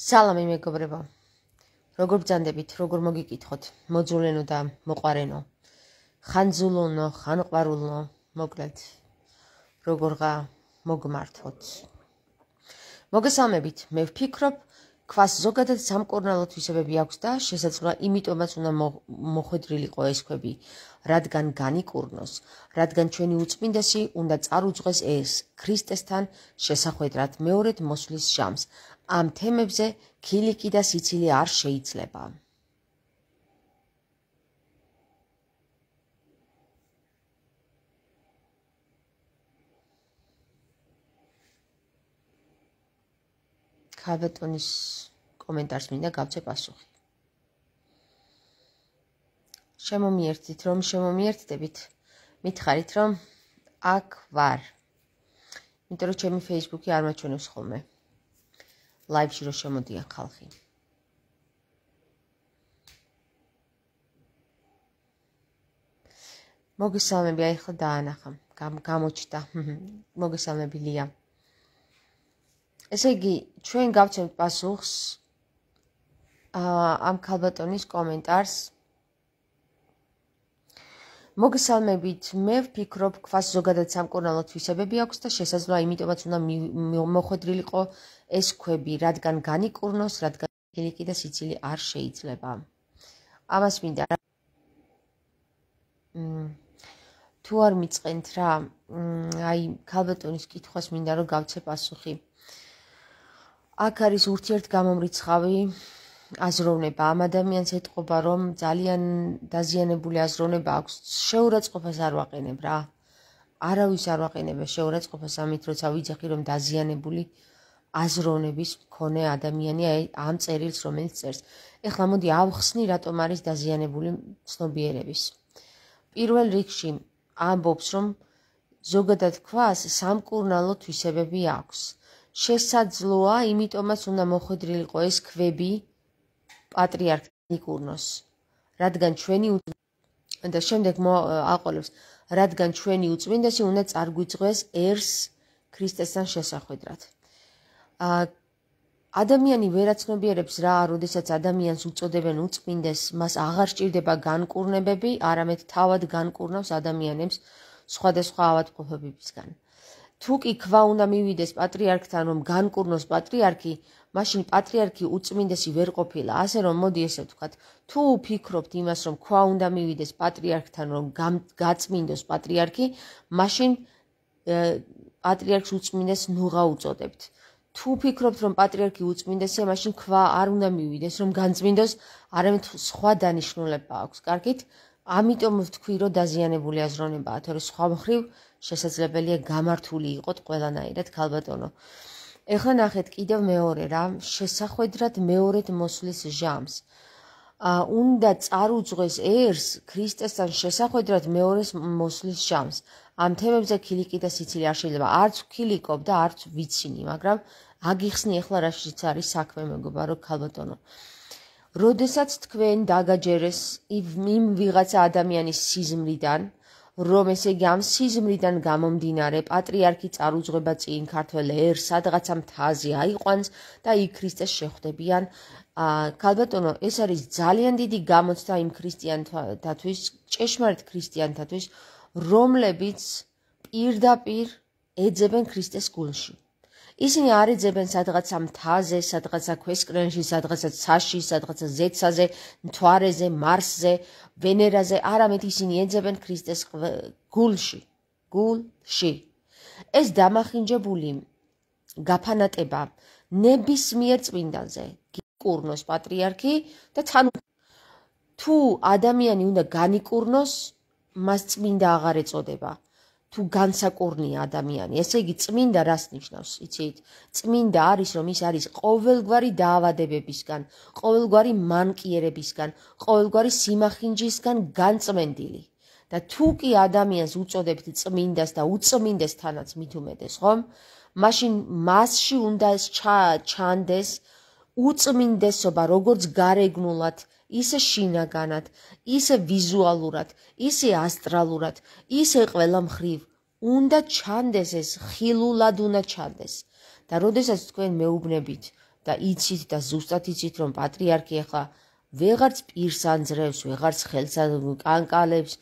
სალამი მეგობრებო. როგორ ბრძანდებით, როგორ მოგიკითხოთ? მოძულენო და მოყარენო. ხანძულონო, ხანყვარულო, მოკლედ. როგორღა მოგმართოთ? მოგესალმებით. მე ვფიქრობ, ქვას ზოგადად სამკურნალოდ ისევები აქვს და შესაძლოა იმიტომაც უნდა მოხვედრილიყო ეს ხები, რადგან განიკურნოს, რადგან ჩვენი უწმინდესი უნდა წარუძღეს ეს ქრისტესთან შესახვედრად მეორედ მოსვლის შამს. ამ თემებზე ქილიკი და სიცილი არ შეიძლება. ქავეტონის კომენტარს მინდა გავწე პასუხი. შემომიერთდით, რომ შემომიერთდებით, მითხარით, რომ აქ ვარ. იმიტომ რომ ჩემი Facebook-ი არ მაჩვენებს ხოლმე. ლაივში რო შემოდიან ხალხი. მოგესალმები, აი ხო დაანახა, გამოჩნდა. მოგესალმები ლია. ესე იგი, ჩვენ გავცემთ პასუხს ა ამ ქალბატონის კომენტარს. მოგესალმებით. მე ვფიქრობ, ქვას ზოგადად სამკურნალო თვისებები აქვს და შესაძლოა იმიტომაც უნდა მოხვედრილიყო ეს ქვები რადგან განიკურნოს, რადგან ფილიკი და სიცილი არ შეიძლება. ამას მინდა მ თუ არ მიწყენთ რა, მ აი ქალბატონის კითხვას მინდა რომ გავცე პასუხი. აქ არის ურთიერთ გამომრიცხავი აზროვნება ამ ადამიანს ეთყობა რომ ძალიან დაზიანებული აზროვნება აქვს. შეურაცხყოფას არ ვაყენებ რა. არავის არ ვაყენებ შეურაცხყოფას ამით როცა ვიძახი რომ დაზიანებული აზროვნების მქონე ადამიანი ამ წერილს რომელიც წერს. ეხლა მოდი ავხსნი რატომ არის დაზიანებული ცნობიერების. პირველ რიგში ამბობს რომ ზოგადად ქვას სამკურნალო თვისებები აქვს. შესაძლოა, იმიტომაც უნდა მოხვედრილიყო ეს ქვები პატრიარქ ნიკურნოს, რადგან ჩვენი და შემდეგ აყოლებს, რადგან ჩვენი უწმინდესი უნდა წარგვიძღოს ერს ქრისტესთან შესახვედრად. ადამიანი ვერაცნობიერებს რა, როდესაც ადამიანს უწოდებენ უწმინდეს, მას აღარ სჭირდება განკურნებები, არამედ თავად განკურნავს ადამიანებს სხვადასხვა ავადმყოფობებისგან. თუ კი ქვა უნდა მივიდეს პატრიარქთან, რომ განკურნოს პატრიარქი, მაშინ პატრიარქი უწმინდესი ვერ ყოფილა, ასე რომ მოდი ესე ვთქვათ, თუ ფიქრობთ იმას, რომ ქვა უნდა მივიდეს პატრიარქთან, რომ გაწმინდოს პატრიარქი, მაშინ პატრიარქს უწმინდეს ნუღა უწოდებთ. აა თუ ფიქრობთ რომ პატრიარქი უწმინდესია, მაშინ ხვა არ უნდა მივიდეს რომ განწმინდოს, არამედ სხვა დანიშნულება აქვს. კარგით? ამიტომ ვთქვი რომ დაზიანებული აზროვნებაა, თორე სხვა მხრივ შესაძლებელია გამართული იყოს ყველანაირად ქალბატონო. ეხლა ნახეთ კიდევ მეორე რა, შესახვედრად მეორედ მოსulis ჟამს. ა უნდა წარუძღეს ერს ქრისტესთან შესახვედრად მეორეს მოსulis ჟამს. ამ თემებზე ქილიკი და სიცილი არ შეიძლება არც ქილიკობ და არც ვიცინი, მაგრამ აგიხსნი ახლა რა შეიძლება არის საქმე მეგობა რო ქალბატონო როდესაც თქვენ დაგაჯერეს იმ ვიღაცა ადამიანის სიზმრიდან რომ ესე იგი ამ სიზმრიდან გამომდინარე პატრიარქი წარუძღება წინ ქართველ ერ სადღაცა მთაზე აიყვანს და იქ ქრისტეს შეხვდებიან ა ქალბატონო ეს არის ძალიან დიდი გამოცდა იმ ქრისტიანთათვის ჭეშმარიტ ქრისტიანთათვის რომლებიც პირდაპირ ეძებენ ქრისტეს გულში ისინი არ იძებენ სადღაც ამ თაზე, სადღაც აქვესკრენში, სადღაც ცაში, სადღაც ზეცაზე, მთვარეზე, მარსზე, ვენერაზე, არამედ ისინი ეძებენ ქრისტეს გულში, გულში. ეს დამახინჯებული გაფანატება ნებისმიერ წმინდანზე, გიკურნოს პატრიარქი და თან თუ ადამიანი უნდა განიკურნოს, მას წმინდა აღარ ეწოდება. თუ განსაკურნია ადამიანი. ესე იგი წმინდა რას ნიშნავს, იცით? წმინდა არის, რომ ის არის ყოველგვარი დაავადებებისგან, ყოველგვარი მანკიერებისგან, ყოველგვარი სიმახინჯისგან განწმენდილი. და თუ კი ადამიანს უწოდებთ წმინდას და უწმინდეს თანაც მით უმეტეს, ხომ? მაშინ მასში უნდა ჩანდეს უწმინდესობა, როგორც გარეგნულად ისე შინაგანად, ისე ვიზუალურად, ისე ასტრალურად, ისე ყველა მხრივ. უნდა ჩანდეს ეს ხილულად უნდა ჩანდეს. და როდესაც თქვენ მეუბნებით და იცით და ზუსტად იცით რომ პატრიარქი ახლა ვეღარც პირს ანძრევს, ვეღარც ხელს კანკალებს,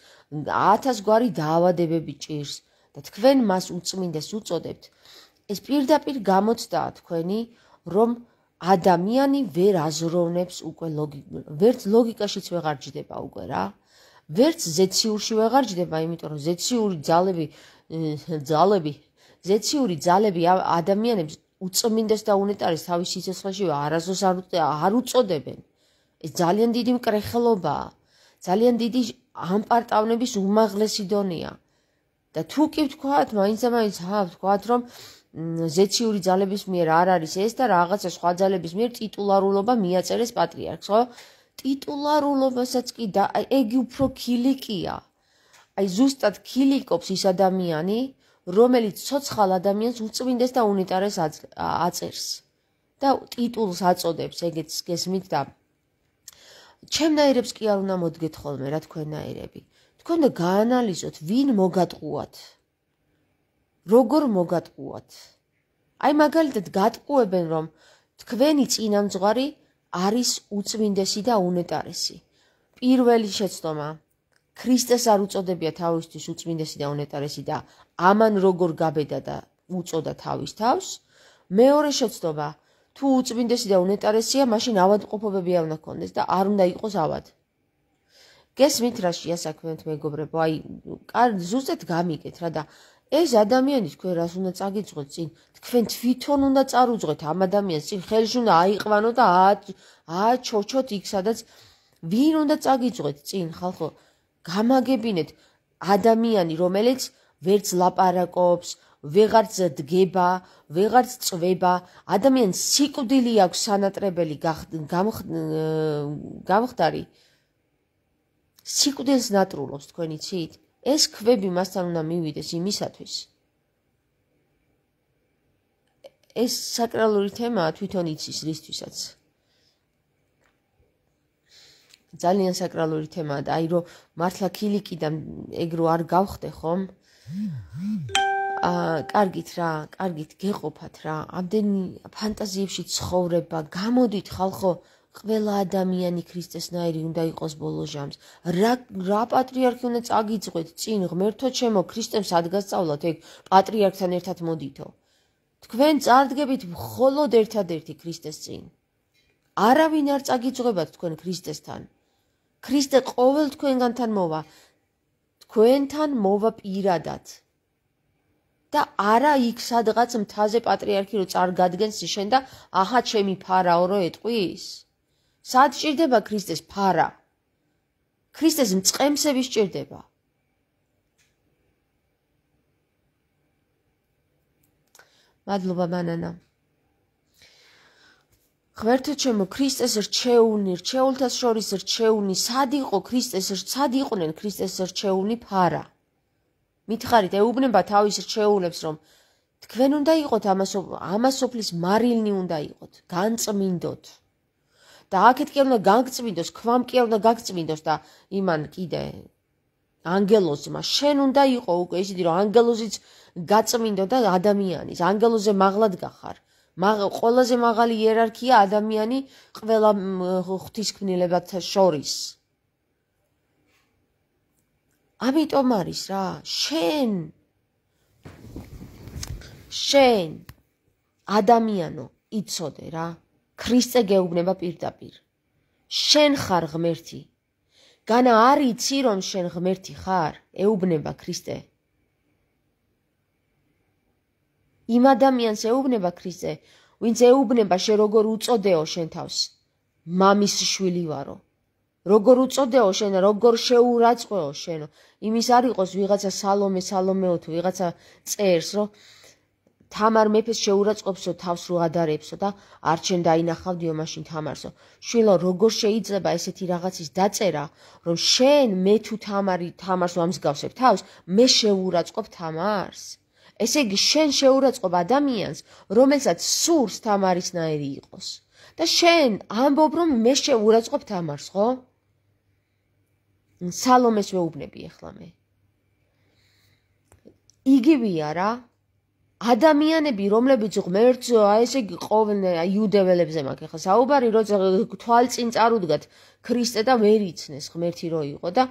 1000 გვარი დაავადებები ჭირს და თქვენ მას უწმინდეს უწოდებთ ეს პირდაპირ გამოცდაა თქვენი რომ ადამიანი ვერ აზროვნებს უკვე ლოგიკურ, ვერც ლოგიკაშიც ვეღარ ჯდება უკვე რა. ვერც ზეციურში ვეღარ ჯდება, იმიტომ რომ ზეციური ძალები ძალები, ზეციური ძალები ადამიანებს უწმინდეს და უნეტარეს თავის სიცოცხლეში არასოს არ არ უწოდებენ. ეს ძალიან დიდი მკრეხელობაა. ძალიან დიდი ამპარტავნების უმაღლესი დონეა. და თუ კი ვთქვათ, მაინცა მაინც ჰა ვთქვათ, რომ ზეციური ძალების მიერ არ არის ეს და რაღაცა სხვა ძალების მიერ ტიტულარულობა მიაწერეს პატრიარქს, ხო? ტიტულარულობასაც კი და ეგ უფრო ქილიკია. აი ზუსტად ქილიკობს ის ადამიანი, რომელიც ცოცხალ ადამიანს უწმინდეს და უნიტარეს აწერს. და ტიტულს აწოდებს ეგეც გესმით და ჩემნაირებს კი არ უნდა მოდგეთ ხოლმე რა თქვენნაირები. თქვენ და გაანალიზოთ, ვინ მოგატყუათ? როგორ მოგატყუოთ? აი მაგალითად გატყუებენ რომ თქვენი წინამძღვარი არის უწმინდესი და უნეტარესი. პირველი შეცდომა ქრისტეს არ უწოდებია თავისთვის უწმინდესი და უნეტარესი და ამან როგორ გაბედა და უწოდა თავის თავს. მეორე შეცდომა თუ უწმინდესი და უნეტარესია, მაშინ ავადმყოფობები არ უნდა კონდეს და არ უნდა იყოს ავად. გესმით რა შეასაქმენთ მეგობრებო? აი, კარ ზუსტად გამიგეთ რა და ეს ადამიანის ქვერას უნდა წაგიძღოთ წინ. თქვენ თვითონ უნდა წარუძღეთ ამ ადამიანს წინ. ხელში უნდა აიყვანოთ და აჩოჩოთ იქ სადაც ვინ უნდა წაგიძღოთ წინ ხალხო. გამაგებინეთ ადამიანი რომელიც ვერც ლაპარაკობს, ვეღარც დგება, ვეღარც წვება, ადამიანს სიკვდილი აქვს სანატრებელი გამხდარი. სიკვდილს ნატრულობს თქვენი ცით. ეს ხვები მასთან უნდა მივიდეს იმისათვის ეს საკრალური თემაა თვითონ იცის რისთვისაც ძალიან საკრალური თემაა და აი რომ მართლა ქილიკი და ეგ რო არ გავხდე ხომ აა კარგით რა კარგით გეყოფათ რა ამდენი ფანტაზიებში ცხოვრება გამოდით ხალხო აა ყველა ადამიანი ქრისტესნაირი უნდა იყოს ბოლო ჟამს. რა რა პატრიარქი უნდა წაგიძღვეთ წინ ღმერთო ჩემო ქრისტემ სადგასწავლოთ ეგ პატრიარქთან ერთად მოდითო. თქვენ წარდგებით მხოლოდ ერთადერთი ქრისტეს წინ. არავინ არ წაგიძღვებათ თქვენ ქრისტესთან. ქრისტე ყოველ თქვენგანთან მოვა. თქვენთან მოვა პირადად. და არა იქ სადღაც მთაზე პატრიარქი რო წარგადგენს შენ და აჰა ჩემი ფარაო რო ეტყვის? სად ჭირდება ქრისტეს ფარა? ქრისტეს მწყემსები ჭირდება. მადლობა ბანანა. ღერთო ჩემო ქრისტეს რჩეული, რჩეულთა შორის რჩეული, სად იყო ქრისტეს, სად იყვნენ ქრისტეს რჩეული ფარა? მითხარით ეუბნება თავის რჩეულებს რომ თქვენ უნდა იყოთ ამასო ამასოფლის მარილნი უნდა იყოთ, განწმინდოთ. და აქეთ კი უნდა გაგწმინდოს, ქვამ კი უნდა გაგწმინდოს და იმან კიდე ანგელოზმა შენ უნდა იყო უკვე ისეთი რომ ანგელოზიც გაწმინდო და ადამიანის ანგელოზე მაღლად გახარ ყველაზე მაღალი იერარქია ადამიანი ყველა ღვთისკნილებათა შორის ამიტომ არის რა შენ შენ ადამიანო იცოდე რა ქრისტე გეუბნება პირდაპირ. შენ ხარ ღმერთი. განა არიცი რომ შენ ღმერთი ხარ, ეუბნება ქრისტე. იმ ადამიანს ეუბნება ქრისტე, ვინც ეუბნება შენ როგორ უწოდეო შენ თავს. მამის შვილი ვარო. როგორ უწოდეო შენ და როგორ შეურაცხეო შენ. იმის არ იყოს ვიღაცა სალომე სალომეო თუ ვიღაცა წერს, რომ თამარ მეფეს შეურაცხყოფსო თავს რო ადარებსო და არჩენ დაინახავდიო მაშინ თამარსო შვილო როგორ შეიძლება ესეთი რაღაცის დაწერა რომ შენ მე თუ თამარი თამარსო ამსგავსებ თავს მე შეურაცხყოფ თამარს ესე იგი შენ შეურაცხყოფ ადამიანს რომელსაც სურს თამარისნაირი იყოს და შენ ამბობ რომ მე შეურაცხყოფ თამარს ხო სალომეს ვეუბნები ახლა მე იგივია რა ადამიანები, რომლებიც ღმერთს აი ესე იგი ყოვნე იუდეველებზე მაქვს ახლა საუბარი, როცა თვალწინ წარუდგათ ქრისტე და ვერ იცნეს ღმერთი რო იყო და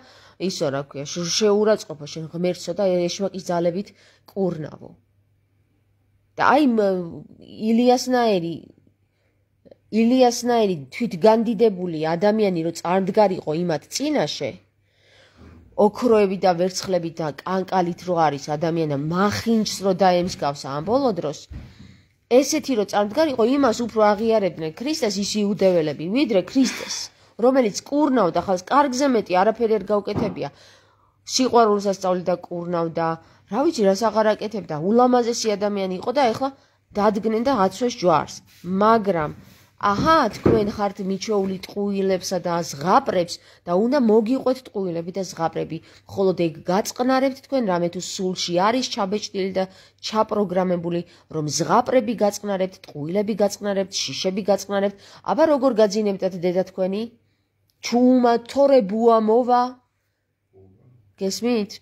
ისო რა ქვია, შეურაცხყოფა შენ ღმერთსა და ეშმაკის ძალებით კურნავო. და აი ილიასნაირი ილიასნაირი თვითგანდიდებული ადამიანი რო წარდგარიყო იმათ წინაშე ოქროები და ვერცხლები და კანკალით რო არის ადამიანი მახინჯს რო დაემსგავს ამ ბოლო დროს ესეთი რო წარმდგარიყო იმას უფრო აღიარებდნენ ქრისტეს ის იუდეველები ვიდრე ქრისტეს რომელიც კურნავდა ხალხს კარგზე მეტი არაფერი არ გაუკეთებია სიყვარულს ასწავლიდა კურნავდა რა ვიცი რას აღარ აკეთებდა ულამაზესი ადამიანი იყო და ეხლა დადგნენ და აცვეს ჯვარს მაგრამ აჰა თქვენ ხართ მიჩოული ტყუილებსა და ზღაპრებს და უნდა მოგიყვეთ ტყუილები და ზღაპრები ხოლო ეგ გაწყნარებთ თქვენ რამე თუ სულში არის ჩაბეჭდილი და ჩაპროგრამებული რომ ზღაპრები გაწყნარებთ ტყუილები გაწყნარებთ შიშები გაწყნარებთ აბა როგორ გაძინებდათ დედა თქვენი ჩუმა თორებუა მოვა გესმით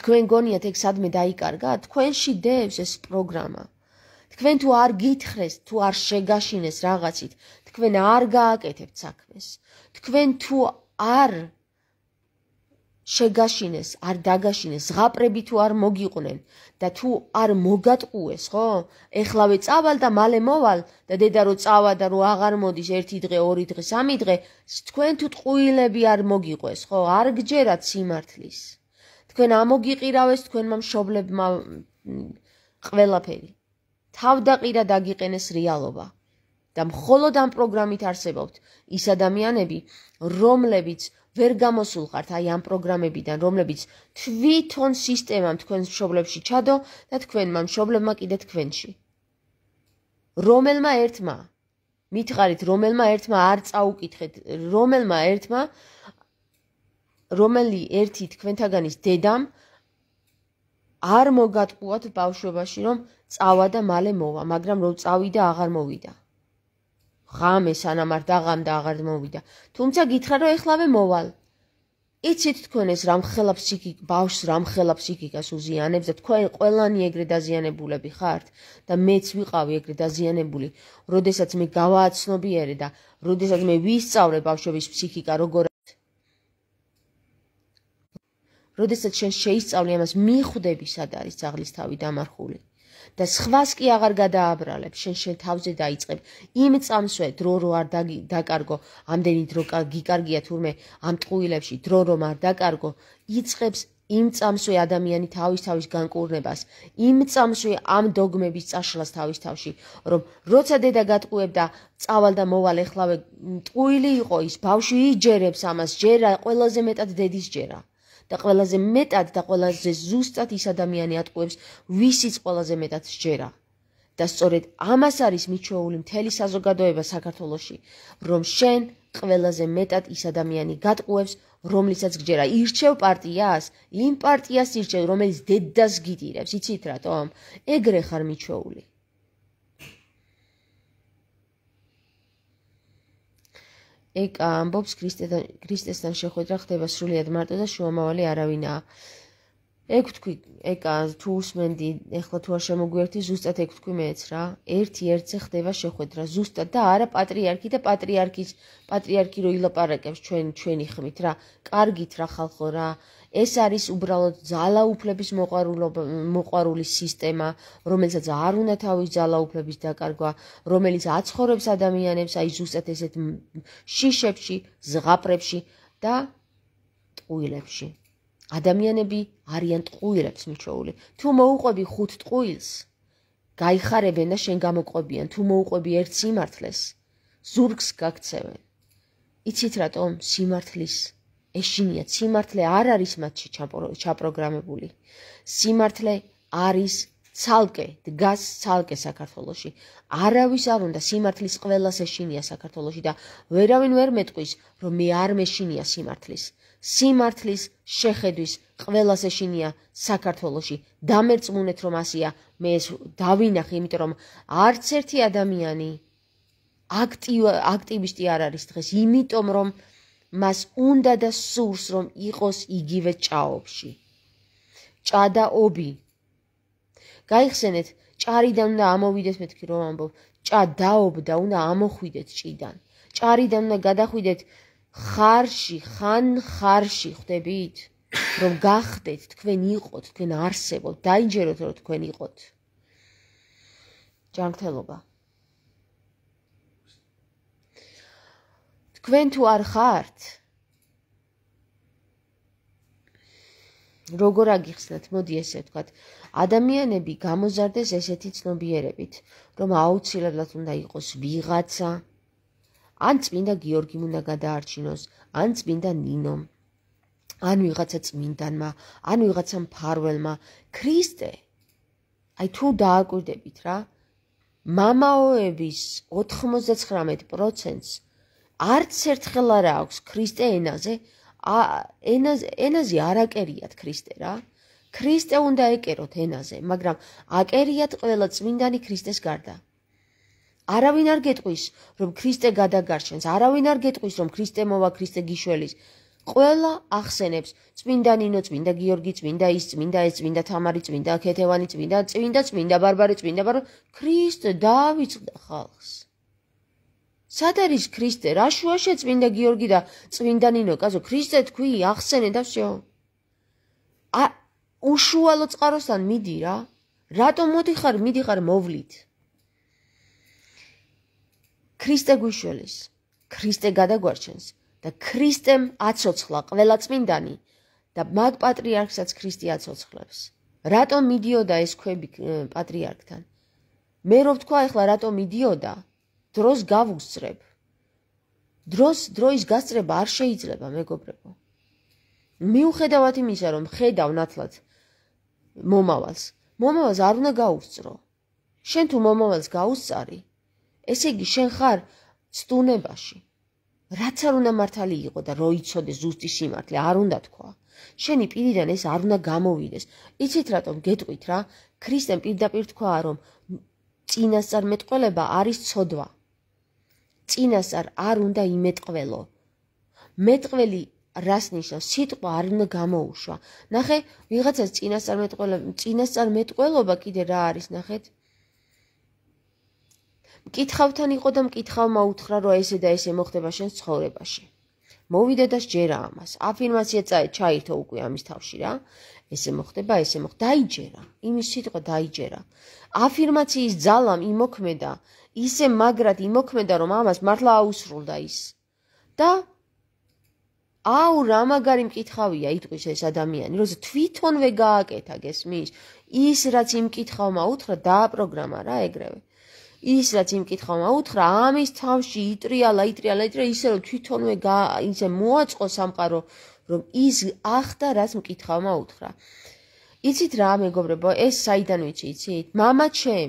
თქვენ გონიათ ეგ სადმე დაიკარგა თქვენში დევს ეს პროგრამა თქვენ თუ არ გითხრეს, თუ არ შეგაშინეს რაღაცით, თქვენ არ გააკეთებთ საქმეს. თქვენ თუ არ შეგაშინეს, არ დაგაშინეს, ზღაპრები თუ არ მოგიყვნენ და თუ არ მოგატყუეს, ხო? ეხლავე წავალ და მალე მოვალ და დედა რო წავა და რო აღარ მოდის ერთი დღე, ორი დღე, სამი დღე, თქვენ თუ ტყუილები არ მოგიყვეს, ხო? არ გჯერათ სიმართლის. თქვენ ამოგიყირავეს თქვენმა მშობლებმა ყველაფერი. თავდაყირა დაგიყენეს რეალობა და მხოლოდ ამ პროგრამით არსებობთ ის ადამიანები, რომლებიც ვერ გამოსულხართ აი ამ პროგრამებიდან, რომლებიც თვითონ სისტემამ თქვენს მშობლებში ჩადო და თქვენმა მშობლებმა კიდე თქვენში. რომელმა ერთმა მითხარით, რომელმა ერთმა არ წაუკითხეთ, რომელმა ერთმა რომელი ერთი თქვენთაგანის დედამ არ მოგატყუოთ ბავშვობაში რომ წავა და მალე მოვა, მაგრამ რომ წავიდა აღარ მოვიდა. ღამე სანამ არ დაღამდა აღარ მოვიდა. თუმცა გითხრა რომ ეხლავე მოვალ. იცით თქვენ ეს რამ ხელავს ციკიკ ბავშვს რამ ხელავს ციკიკას უზიანებს და თქვენ ყველანი ეგრე დაზიანებულები ხართ და მეც ვიყავი ეგრე დაზიანებული. როდესაც მე გავააცნობიერე და როდესაც მე ვისწავლე ბავშვების ფსიქიკა როგორ როდესაც შენ შეისწავლე ამას, მიხვდები სად არის ძაღლის თავი დამარხული და სხვას კი აღარ გადააბრალებ, შენ შენ თავზე დაიწებ. იმ წამსვე დრო რო არ დაკარგო, ამდენი დრო გიკარგია თურმე ამ ტყუილებში, დრო რომ არ დაკარგო, იწებს იმ წამსვე ადამიანი თავის თავის განკურნებას, იმ წამსვე ამ დოგმების წაშლას თავის თავში, რომ როცა დედა გატყუებდა, წავალ და მოვალ ეხლავე ტყუილი იყო ის ბავშვი იჯერებს ამას, ჯერა ყველაზე მეტად დედის ჯერა. და ყველაზე მეტად და ყველაზე ზუსტად ის ადამიანი ატყუებს, ვისიც ყველაზე მეტად შეერა. და სწორედ ამას არის მიჩეული მთელი საზოგადოება საქართველოსში, რომ შენ ყველაზე მეტად ის ადამიანი გატყუებს, რომელიცაც გჯერა. ირჩევ პარტიას, იმ პარტიას ირჩევ, რომელიც დედას გიტირებს, იცით რატომ? ეგრე ხარ მიჩეული. ეგ ამბობს ქრისტესთან ქრისტესთან შეხვედრა ხდება სრულიად მარტო და შუამავალი არავინაა ეგ ვთქვი ეკა თუ უსმენდი ეხლა თუ არ შემოგვიერთდი ზუსტად ეგ ვთქვი მეც რა ერთი ერთზე ხდება შეხვედრა ზუსტად და არა პატრიარქი და პატრიარქის პატრიარქი რო ილაპარაკებს ჩვენ ჩვენი ხმით რა კარგით რა ხალხო რა ეს არის უბრალოდ ძალაუფლების მოყარულობა მოყარული სისტემა, რომელსაც არ უნდა თავის ძალაუფლების დაკარგვა, რომელიც აცხოვებს ადამიანებს აი ზუსტად ესეთ შიშებში, ზღაპრებში და ტყუილებში. ადამიანები არიან ტყუილებს მიჩეული. თუ მოუყვები ხუთ ტყუილს, გაიხარებენ და შენ გამოყვებიან, თუ მოუყვები ერთ სიმართლეს, ზურგს გაქცევენ. იცით რატომ სიმართლის ეშინია სიმართლე არ არის მათში ჩაპროგრამებული. სიმართლე არის ცალკე, დგას ცალკე საქართველოში. არავის არ უნდა სიმართლის ყველას ეშინია საქართველოში და ვერავინ ვერ მეტყვის, რომ მე არ მეშინია სიმართლის. სიმართლის შეხედვის ყველას ეშინია საქართველოში. დამერწმუნეთ რომ ასია, მე ეს დავინახე, იმიტომ რომ არც ერთი ადამიანი აქტივ აქტივისტი არ არის დღეს, იმიტომ რომ მას უნდა და სურს რომ იყოს იგივე ჭაობში ჭადაობი გაიხსენეთ ჭარიდან უნდა ამოვიდეთ მეთქი რომ ამბობ ჭადაობდა უნდა ამოხვიდეთ ჭიდან ჭარიდან უნდა გადახვიდეთ ხარში ხან ხარში ხდებით რომ გახდეთ თქვენ იყოთ თქვენ არსებობთ დაიჯეროთ რომ თქვენ იყოთ ჯანმრთელობა თქვენ თუ არ ხართ როგორ აგიხსნათ მოდი ესე ვთქვათ ადამიანები გამოზარდეს ესეთი ცნობიერებით რომ აუცილებლად უნდა იყოს ვიღაცა ან წმინდა გიორგი უნდა გადაარჩინოს ან წმინდა ნინო ან ვიღაცა წმინდანმა ან ვიღაცა მფარველმა ქრისტე აი თუ დააკვირდებით რა მამაოების 99%-ს არც ერთხელ არა აქვს ქრისტე ენაზე ა ენაზე ენაზე არაკერიათ ქრისტე რა ქრისტე უნდა ეკეროთ ენაზე მაგრამ აკერიათ ყველა წმინდანი ქრისტეს გარდა არავინ არ გეტყვის რომ ქრისტე გადაგარჩენს არავინ არ გეტყვის რომ ქრისტე მოვა ქრისტე გიშველის ყველა ახსენებს წმინდა ნინო წმინდა გიორგი წმინდა ის წმინდა ეს წმინდა თამარი წმინდა ქეთევანი წმინდა წმინდა წმინდა ბარბარე წმინდა ბარბარე ქრისტე დავიწყდა ხალხს სად არის ქრისტე? რა შუაშია წმინდა გიორგი და წმინდა ნინო? კაცო, ქრისტე თქვი, ახსენე და всё. ა უშუალო წყაროსთან მიდი რა. რატომ მოდიხარ, მიდიხარ მოვლით? ქრისტე გვიშველის. ქრისტე გადაგვარჩენს და ქრისტემ აცოცხლა ყველა წმინდანი და მათ პატრიარქსაც ქრისტე აცოცხლებს. რატომ მიდიოდა ეს ქვები პატრიარქთან? მე რო ვთქვა, ეხლა რატომ მიდიოდა? დროს გავუსწრებ. დროს დროის გასწრება არ შეიძლება, მეგობრებო. მიუხედავად იმისა, რომ ხედავ ნათლად მომავალს, მომავალს არ უნდა გავუსწრო. შენ თუ მომავალს გაუსწარი, ესე იგი შენ ხარ ცდუნებაში. რაც არ უნდა მართალი იყო და რო იცოდე ზუსტი სიმართლე, არ უნდა თქვა. შენი პირიდან ეს არ უნდა გამოვიდეს. იცით რატომ გეტყვით რა? ქრისტემ პირდაპირ თქვა რომ წინასწარ მეტყველება არის ცოდვა. წინასარ არ უნდა იმეტყველო. მეტყველი რას ნიშნავს? სიტყვა არ უნდა გამოუშვა. ნახე, ვიღაცას წინასარ მეტყველა, წინასარ მეტყველობა კიდე რა არის, ნახეთ? მკითხავთან იყო და მკითხავმა უთხრა, რომ ესე და ესე მოხდება შენ ცხოვრებაში. მოვიდა და შეერა ამას. აფირმაცია ჩაირთო უკვე ამის თავში რა. ესე მოხდება, ესე მოხდა. დაიჯერა. იმის სიტყვა დაიჯერა. აფირმაციის ძალამ იმოქმედა ისე მაგრად იმოქმედა რომ ამას მართლა აუსრულდა ის და აუ რა მაგარი მკითხავია იტყვის ეს ადამიანი როცა თვითონვე გააკეთა გესმის ის რაც იმკითხავმა უთხრა დააპროგრამა რა ეგრევე ის რაც იმკითხავმა უთხრა ამის თავში იტრიალა იტრიალა იტრიალა ისე რომ თვითონვე ისე მოაწყო სამყარო რომ ის ახდა რაც მკითხავმა უთხრა იცით რა მეგობრებო ეს საიდან ვიცი იცით მამა ჩემი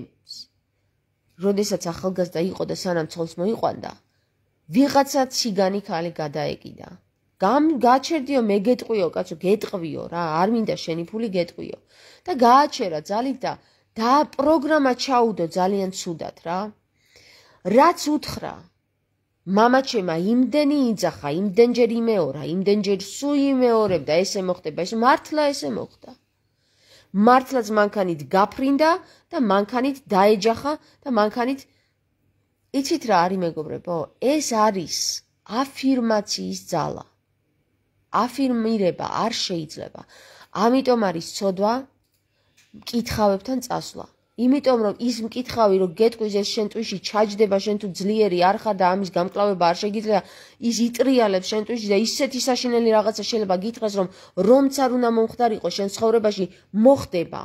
როდესაც ახალგაზრდა იყო და სანამ ცოლს მოიყვანდა, ვიღაცა ციგანი ქალი გადაეკიდა. გამ გაჩერდიო მე გეტყვიო, კაცო, გეტყვიო რა, არ მინდა შენი ფული გეტყვიო. და გააჩერა ძალით და და პროგრამა ჩაუდო ძალიან ცუდად რა. რაც უთხრა мамаჩემა იმდენი იძახა, იმდენჯერ იმეორა, იმდენჯერ სუიმეორებდა, ესე მოხდება, ეს მართლა ესე მოხდება. მართლაც მანქანით გაფრინდა და მანქანით დაეჯახა და მანქანით იცით რა არის მეგობრებო ეს არის აფირმაციის ძალა აფირმირება არ შეიძლება ამიტომ არის ცოდვა კითხავებთან წასვლა იმიტომ რომ ის მკითხავი რომ გეტყვიზე შენ ტვიში ჩაჯდება შენ თუ ძლიერი არ ხარ და ამის გამკლავება არ შეიძლება ის იტრიალებს შენ ტვიში და ისეთი საშინელი რაღაცა შეიძლება გითხრას რომ რომც არ უნდა მომხდარიყო შენ ცხოვრებაში მოხდება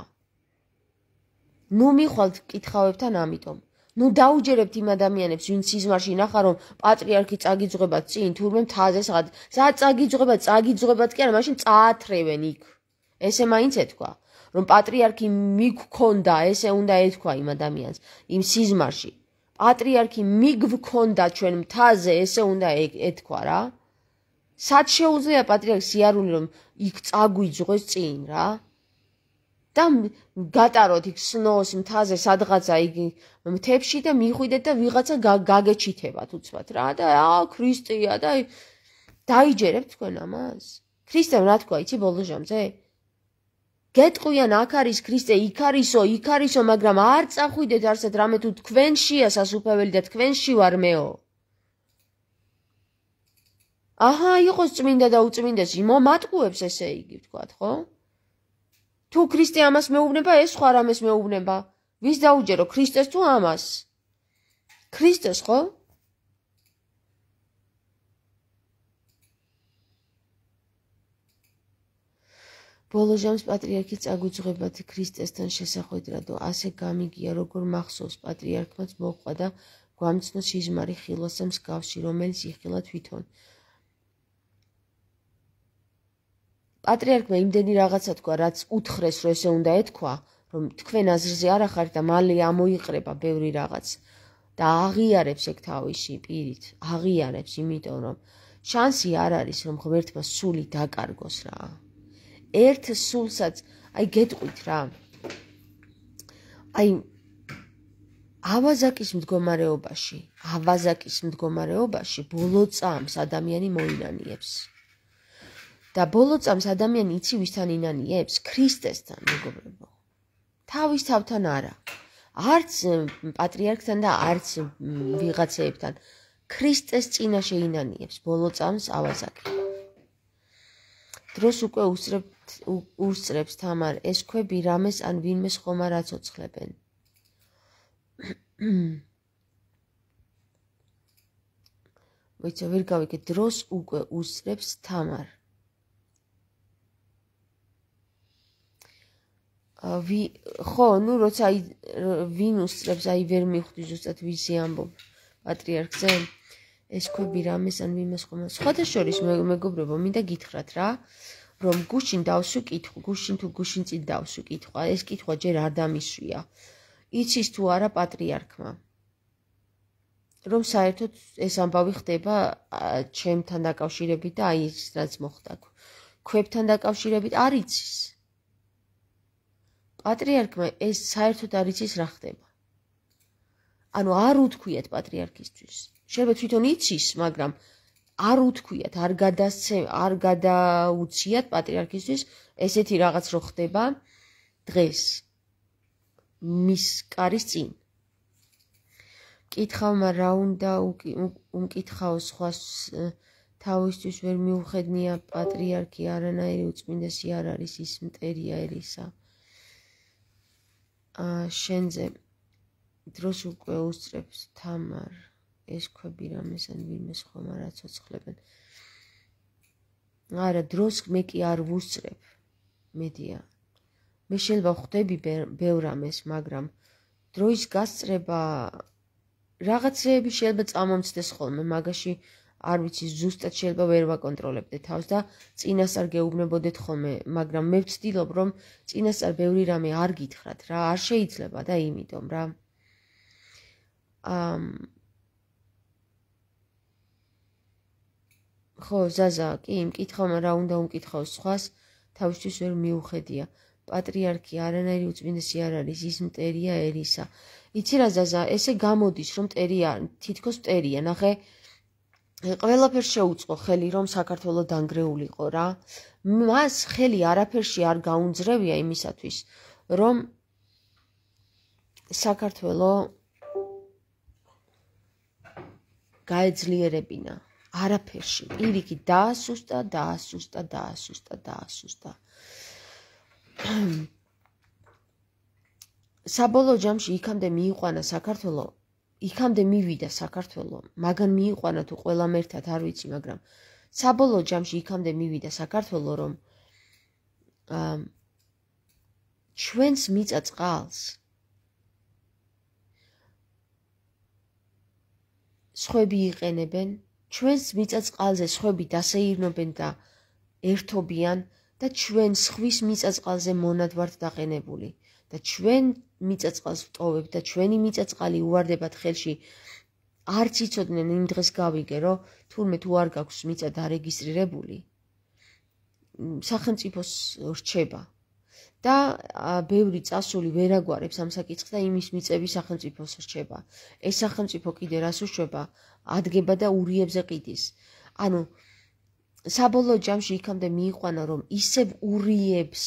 ნუ მიხვალთ მკითხავებთან ამიტომ ნუ დაუჯერებთ იმ ადამიანებს ვინც სიზმარში ნახა რომ პატრიარქი წაგიძღება წინ თურმე თაზე სადაც წაგიძღება წაგიძღებათ კი არა მაშინ წაათრევენ იქ ესე მაინც ეთქვა რომ პატრიარქი მიგქონდა, ესე უნდა ეთქვა იმ ადამიანს, იმ სიზმარში. პატრიარქი მიგვქონდა ჩვენ მთაზე, ესე უნდა ეთქვა რა. სად შეუძლია პატრიარქს იარული რომ იქ წაგვიძღოს წინ რა? და გატაროთ იქ სნოს მთაზე სადღაცა იქ მთებში და მიხვიდეთ და ვიღაცა გაგეჩითებათ უცბად რა და აა ქრისტეა და დაიჯერებთ თქვენ ამას ქრისტემ რა თქვა იცი ბოლო ჟამზე გეტყვიან აქ არის ქრისტე, იქ არისო, იქ არისო, მაგრამ არ წახვიდეთ არსად რამე თუ თქვენშია სასუფეველი და თქვენში ვარ მეო. აჰა, იყოს წმინდა და უწმინდეს, იმო მატყუებს ესე იგი, თქვათ, ხო? თუ ქრისტე ამას მეუბნება, ეს ხარ ამას მეუბნება. ვის დაუჯერო ქრისტეს თუ ამას? ქრისტეს, ხო? ბოლო ჟამს პატრიარქი წაგუძღებათ ქრისტესთან შესახვედრად, ასე გამიგია, როგორ მახსოვს პატრიარქმაც მოყვა და გამცნო სიზმარი ხილასა მსგავსი, რომელიც იხილა თვითონ. პატრიარქმა იმდენი რაღაცა თქვა, რაც უთხრეს, რომ ესე უნდა ეთქვა, რომ თქვენ აზრზე არ ახარ და მალე ამოიყრება ბევრი რაღაც და აღიარებს ეგ თავისი პირით, აღიარებს, იმიტომ რომ შანსი არ არის რომ ღმერთმა სული დაკარგოს რა. ერთ სულსაც აი გეტყვით რა აი ავაზაკის მდგომარეობაში ავაზაკის მდგომარეობაში ბოლო წამს ადამიანი მოინანიებს და ბოლო წამს ადამიანი იცი ვისთან ინანიებს ქრისტესთან მეგობრებო თავის თავთან არა არც პატრიარქთან და არც ვიღაცეებთან ქრისტეს წინაშე ინანიებს ბოლო წამს ავაზაკი დროს უკვე უსწრებს უსწრებს თამარ ეს ხვები რამეს ან ვინმეს ხომ არ აცოცხლებენ ვიცი ვერ გავიგე დროს უკვე უსწრებს თამარ ვი ხო ნუ როცა აი ვინ უსწრებს აი ვერ მივხვდი ზუსტად ვიზე ამბობ პატრიარქზე ეს ხვები რამეს ან ვინმეს ხომ არ სხვათა შორის მეგობრებო მინდა გითხრათ რა რომ გუშინ დავსვი კითხვა, გუშინ თუ გუშინ წინ დავსვი კითხვა, ეს კითხვა ჯერ არ დამისვია. იცის თუ არა პატრიარქმა? რომ საერთოდ ეს ამბავი ხდება ჩემთან დაკავშირებით და აი ეს რაც მოხდა ქვეფთან დაკავშირებით არ იცის. პატრიარქმა ეს საერთოდ არ იცის რა ხდება. ანუ არ უთქვიათ პატრიარქისთვის. შეიძლება თვითონ იცის, მაგრამ არ უთქვიათ, არ გადასცე, არ გადაუციათ პატრიარქისთვის ესეთი რაღაც რო ხდება დღეს მის კარის წინ. კითხავმა რა უნდა უმკითხაო სხვას თავისთვის ვერ მიუხედნია პატრიარქი არანაირი უწმინდესი არ არის ის მტერია ერისა. აა შენზე დროს უკვე უსწრებს თამარ. აა ეს ხები რამეს ან ვინმე სხვა მარაც ოცხლებენ. არა, დროს მე კი არ ვუსწრებ. მედია. მე შეიძლება ხვდები ბევრ ამეს, მაგრამ დროის გასწრება რაღაცეები შეიძლება წამომცდეს ხოლმე, მაგაში არ ვიცი ზუსტად შეიძლება ვერ ვაკონტროლებდე თავს და წინასარ გეუბნებოდეთ ხოლმე, მაგრამ მე ვცდილობ რომ წინასარ ბევრი რამე არ გითხრათ რა, არ შეიძლება და იმიტომ რა. აა ხო ზაზა კი იმკითხა რა უნდა უმკითხოს სხვას თავისთვის ვერ მიუხედია პატრიარქი არანაირი უწმინდესი არ არის ის მტერია ერისა იცი რა ზაზა ესე გამოდის რომ მტერია თითქოს მტერია ნახე ყველაფერს შეუწყო ხელი რომ საქართველოს დაنگრეულიყო რა მას ხელი არაფერში არ გაუძრევია იმისათვის რომ საქართველოს გაეძლიერებინა არაფერში პირიქი დაასუსტა დაასუსტა დაასუსტა დაასუსტა საბოლოო ჯამში იქამდე მიიყვანა საქართველოს იქამდე მივიდა საქართველოს მაგან მიიყვანა თუ ყველამ ერთად არ ვიცი მაგრამ საბოლოო ჯამში იქამდე მივიდა საქართველოს რომ ჩვენს მიწა წყალს ხვები იყენებენ ჩვენს მიწაწყალზე ხვები დასეირნობენ და ერთობიან და ჩვენ ხვის მიწაწყალზე მონადვართ დაყენებული და ჩვენ მიწაწყალს ვტოვებ და ჩვენი მიწაწყალი უواردებათ ხელში არც იცოდნენ იმ დღეს გავიგე რომ თურმე თუ არ გაქვს მიწა დარეგისტრირებული სახელმწიფოს რჩება და ბევრი წასული ვერ აგوارებს ამ საკითხს და იმის მიწების სახელმწიფოს რჩება. ეს სახელმწიფო კიდე რას უშვება? ადგება და ურიებზე ყიდის. ანუ საბოლოო ჯამში იქამდე მიიყვანა რომ ისევ ურიებს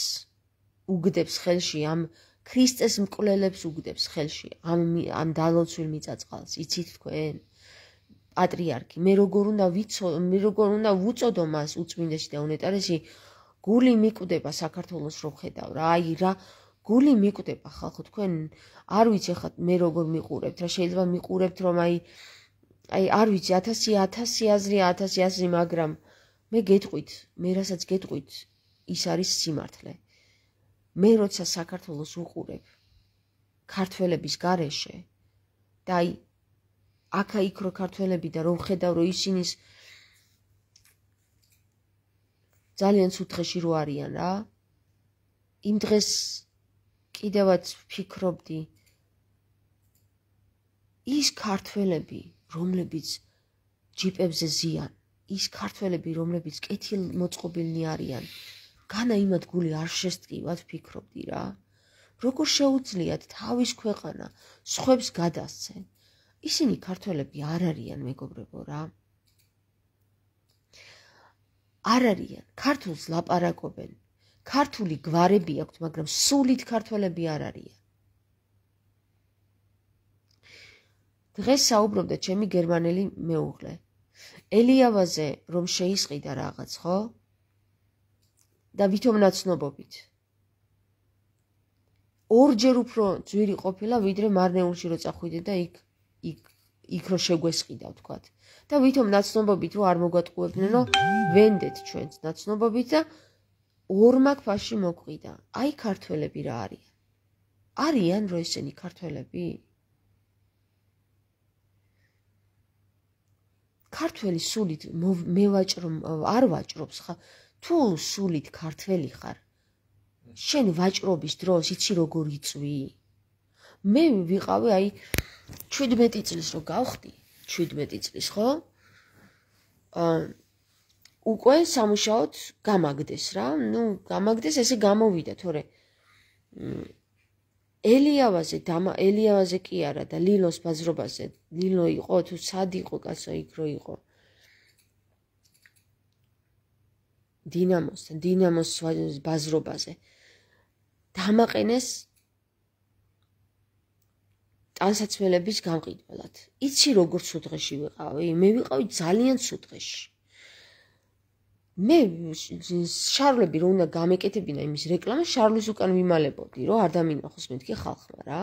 უგდებს ხელში ამ ქრისტეს მკვლელებს უგდებს ხელში ამ ამ დალოცვილ მიწაწყალს იცით თქვენ პატრიარქი მე როგორ უნდა ვიცო მე როგორ უნდა ვუწოდო მას უწმინდეში და უნეტარესი გული მიკვდება საქართველოს რო ხედავ რა აი რა გული მიკვდება ხალხო თქვენ არ ვიცი ხა მე როგორ მიყურებთ რა შეიძლება მიყურებთ რომ აი აი არ ვიცი 1000 1000-ზე 1000-ზე მაგრამ მე გეტყვით მე რასაც გეტყვით ის არის სიმართლე მე როცა საქართველოს უყურებ ქართველების გარეშე და აი აქა იქ რო ქართველები და რო ხედავ რო ისინის ძალიან ცუთხეში რო არიან რა იმ დღეს კიდევაც ფიქრობდი ის ქართველები რომლებიც ჯიპებზე ზიან ის ქართველები რომლებიც კეთილ მოწყობილნი არიან განა იმად გული არ შესტკივათ ფიქრობდი რა როგორ შეუძლიათ თავის ქვეყანა სხვებს გადასცენ ისინი ქართველები არ არიან მეგობრებო რა არ არიან ქართულს ლაპარაკობენ ქართული გვარები აქვთ მაგრამ სულით ქართველები არ არიან დღეს საუბრობდა ჩემი გერმანელი მეუღლე ელიავაზე რომ შეისყიდა რაღაც ხო და ვითომნაცნობობით ორჯერ უფრო ძვირი ყოფილა ვიდრე მარნეულში რო წახვიდე და იქ იქ იქ რო შეგვესყიდა თქვათ და ვითომ ნაცნობობი თუ არ მოგატყუებდნენო ვენდეთ ჩვენს ნაცნობობით და ორმა ქვაში მოგყიდა აი ქართველები რა არის არიან რო ესენი ქართველები? ქართველი სულით მე ვაჭრო არ ვაჭრობს ხა თუ სულით ქართველი ხარ შენ ვაჭრობის დროს იცი როგორი წვი? მე ვიყავი აი 17 წელს რო გავხდი 17 წლის, ხო? აა უკვე სამუშაოდ გამაგდეს რა. ნუ გამაგდეს, ესე გამოვიდა, თორე ელიავაზე და ელიავაზე კი არა და ლილოს ბაზრობაზე. ლილო იყო თუ სად იყო, კაცო, იქრო იყო. დინამოსთან, დინამოს ბაზრობაზე. დამაყენეს ტანსაცმელების გამყიდველად. იცი როგორ სუტყეში ვიყავი? მე ვიყავი ძალიან სუტყეში. მე შარლები რომ უნდა გამეკეთებინა იმის რეკლამა, შარლის უკან ვიმალებოდი, რომ ადამიანო ხოს მეთქე ხალხმა რა.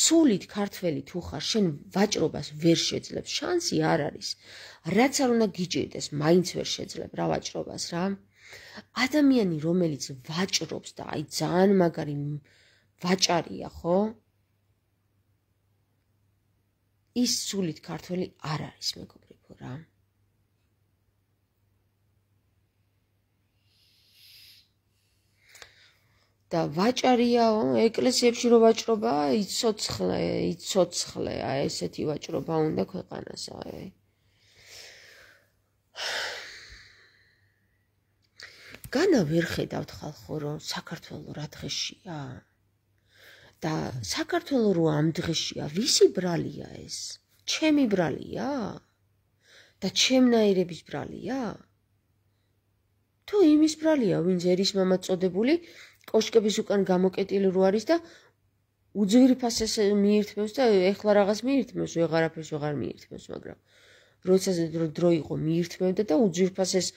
სულით ქართველი თუ ხარ, შენ ვაჭრობას ვერ შეძლებ, შანსი არ არის. რაც არ უნდა გიჭირდეს, მაინც ვერ შეძლებ რა ვაჭრობას რა. ადამიანი რომელიც ვაჭრობს და აი ძალიან მაგარი ვაჭარია ხო? ის სულით ქართველი არ არის მეგობრებო რა და ვაჭარიაო ეკლესიებში რო ვაჭრობა იცოცხლე იცოცხლე აი ესეთი ვაჭრობა უნდა ქვეყანას აი განა ვერ ხედავთ ხალხო რომ საქართველოს რა დღეშია აა და საქართველოს რო ამ დღეშია, ვისი ბრალია ეს? ჩემი ბრალია? და ჩემნაირების ბრალია? თუ იმის ბრალია, ვინც ერის მამაწოდებული, კოშკების უკან გამოკეტილი რო არის და უძვირფას ეს მიირთმევს და ეხლა რაღაც მიირთმევს, ვეღარაფერს ვეღარ მიირთმევს, მაგრამ როცა ეს დრო იყო მიირთმევდა და უძვირფას ეს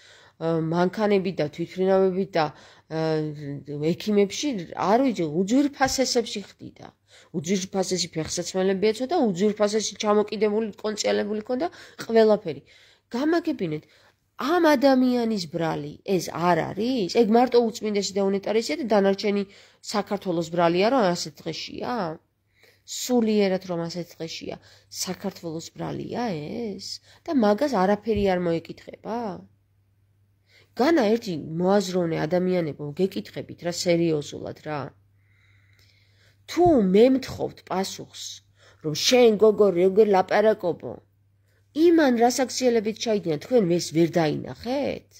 მანქანები და თვითმფრინავები და ექიმებში არ უძირფასესებში ხდიდა. უძირფასესი ფეხსაცმელები ეცო და უძირფასესი ჩამოკიდებული კონცელებული ქონდა ყველაფერი. გამაგებინეთ ამ ადამიანის ბრალი ეს არ არის? ეგ მარტო უწმინდესი და უნეტარესია და დანარჩენი საქართველოს ბრალია რომ ასეთ წეშია? სულიერად რომ ასეთ წეშია საქართველოს ბრალია ეს და მაგას არაფერი არ მოეკითხება? განა ერთი მოაზროვნე ადამიანებო გეკითხებით რა სერიოზულად რა თუ მე მთხოვთ პასუხს რომ შენ გოგო როგორ ლაპარაკობო იმან რასაქციელებით ჩაიდინა თქვენ ეს ვერ დაინახეთ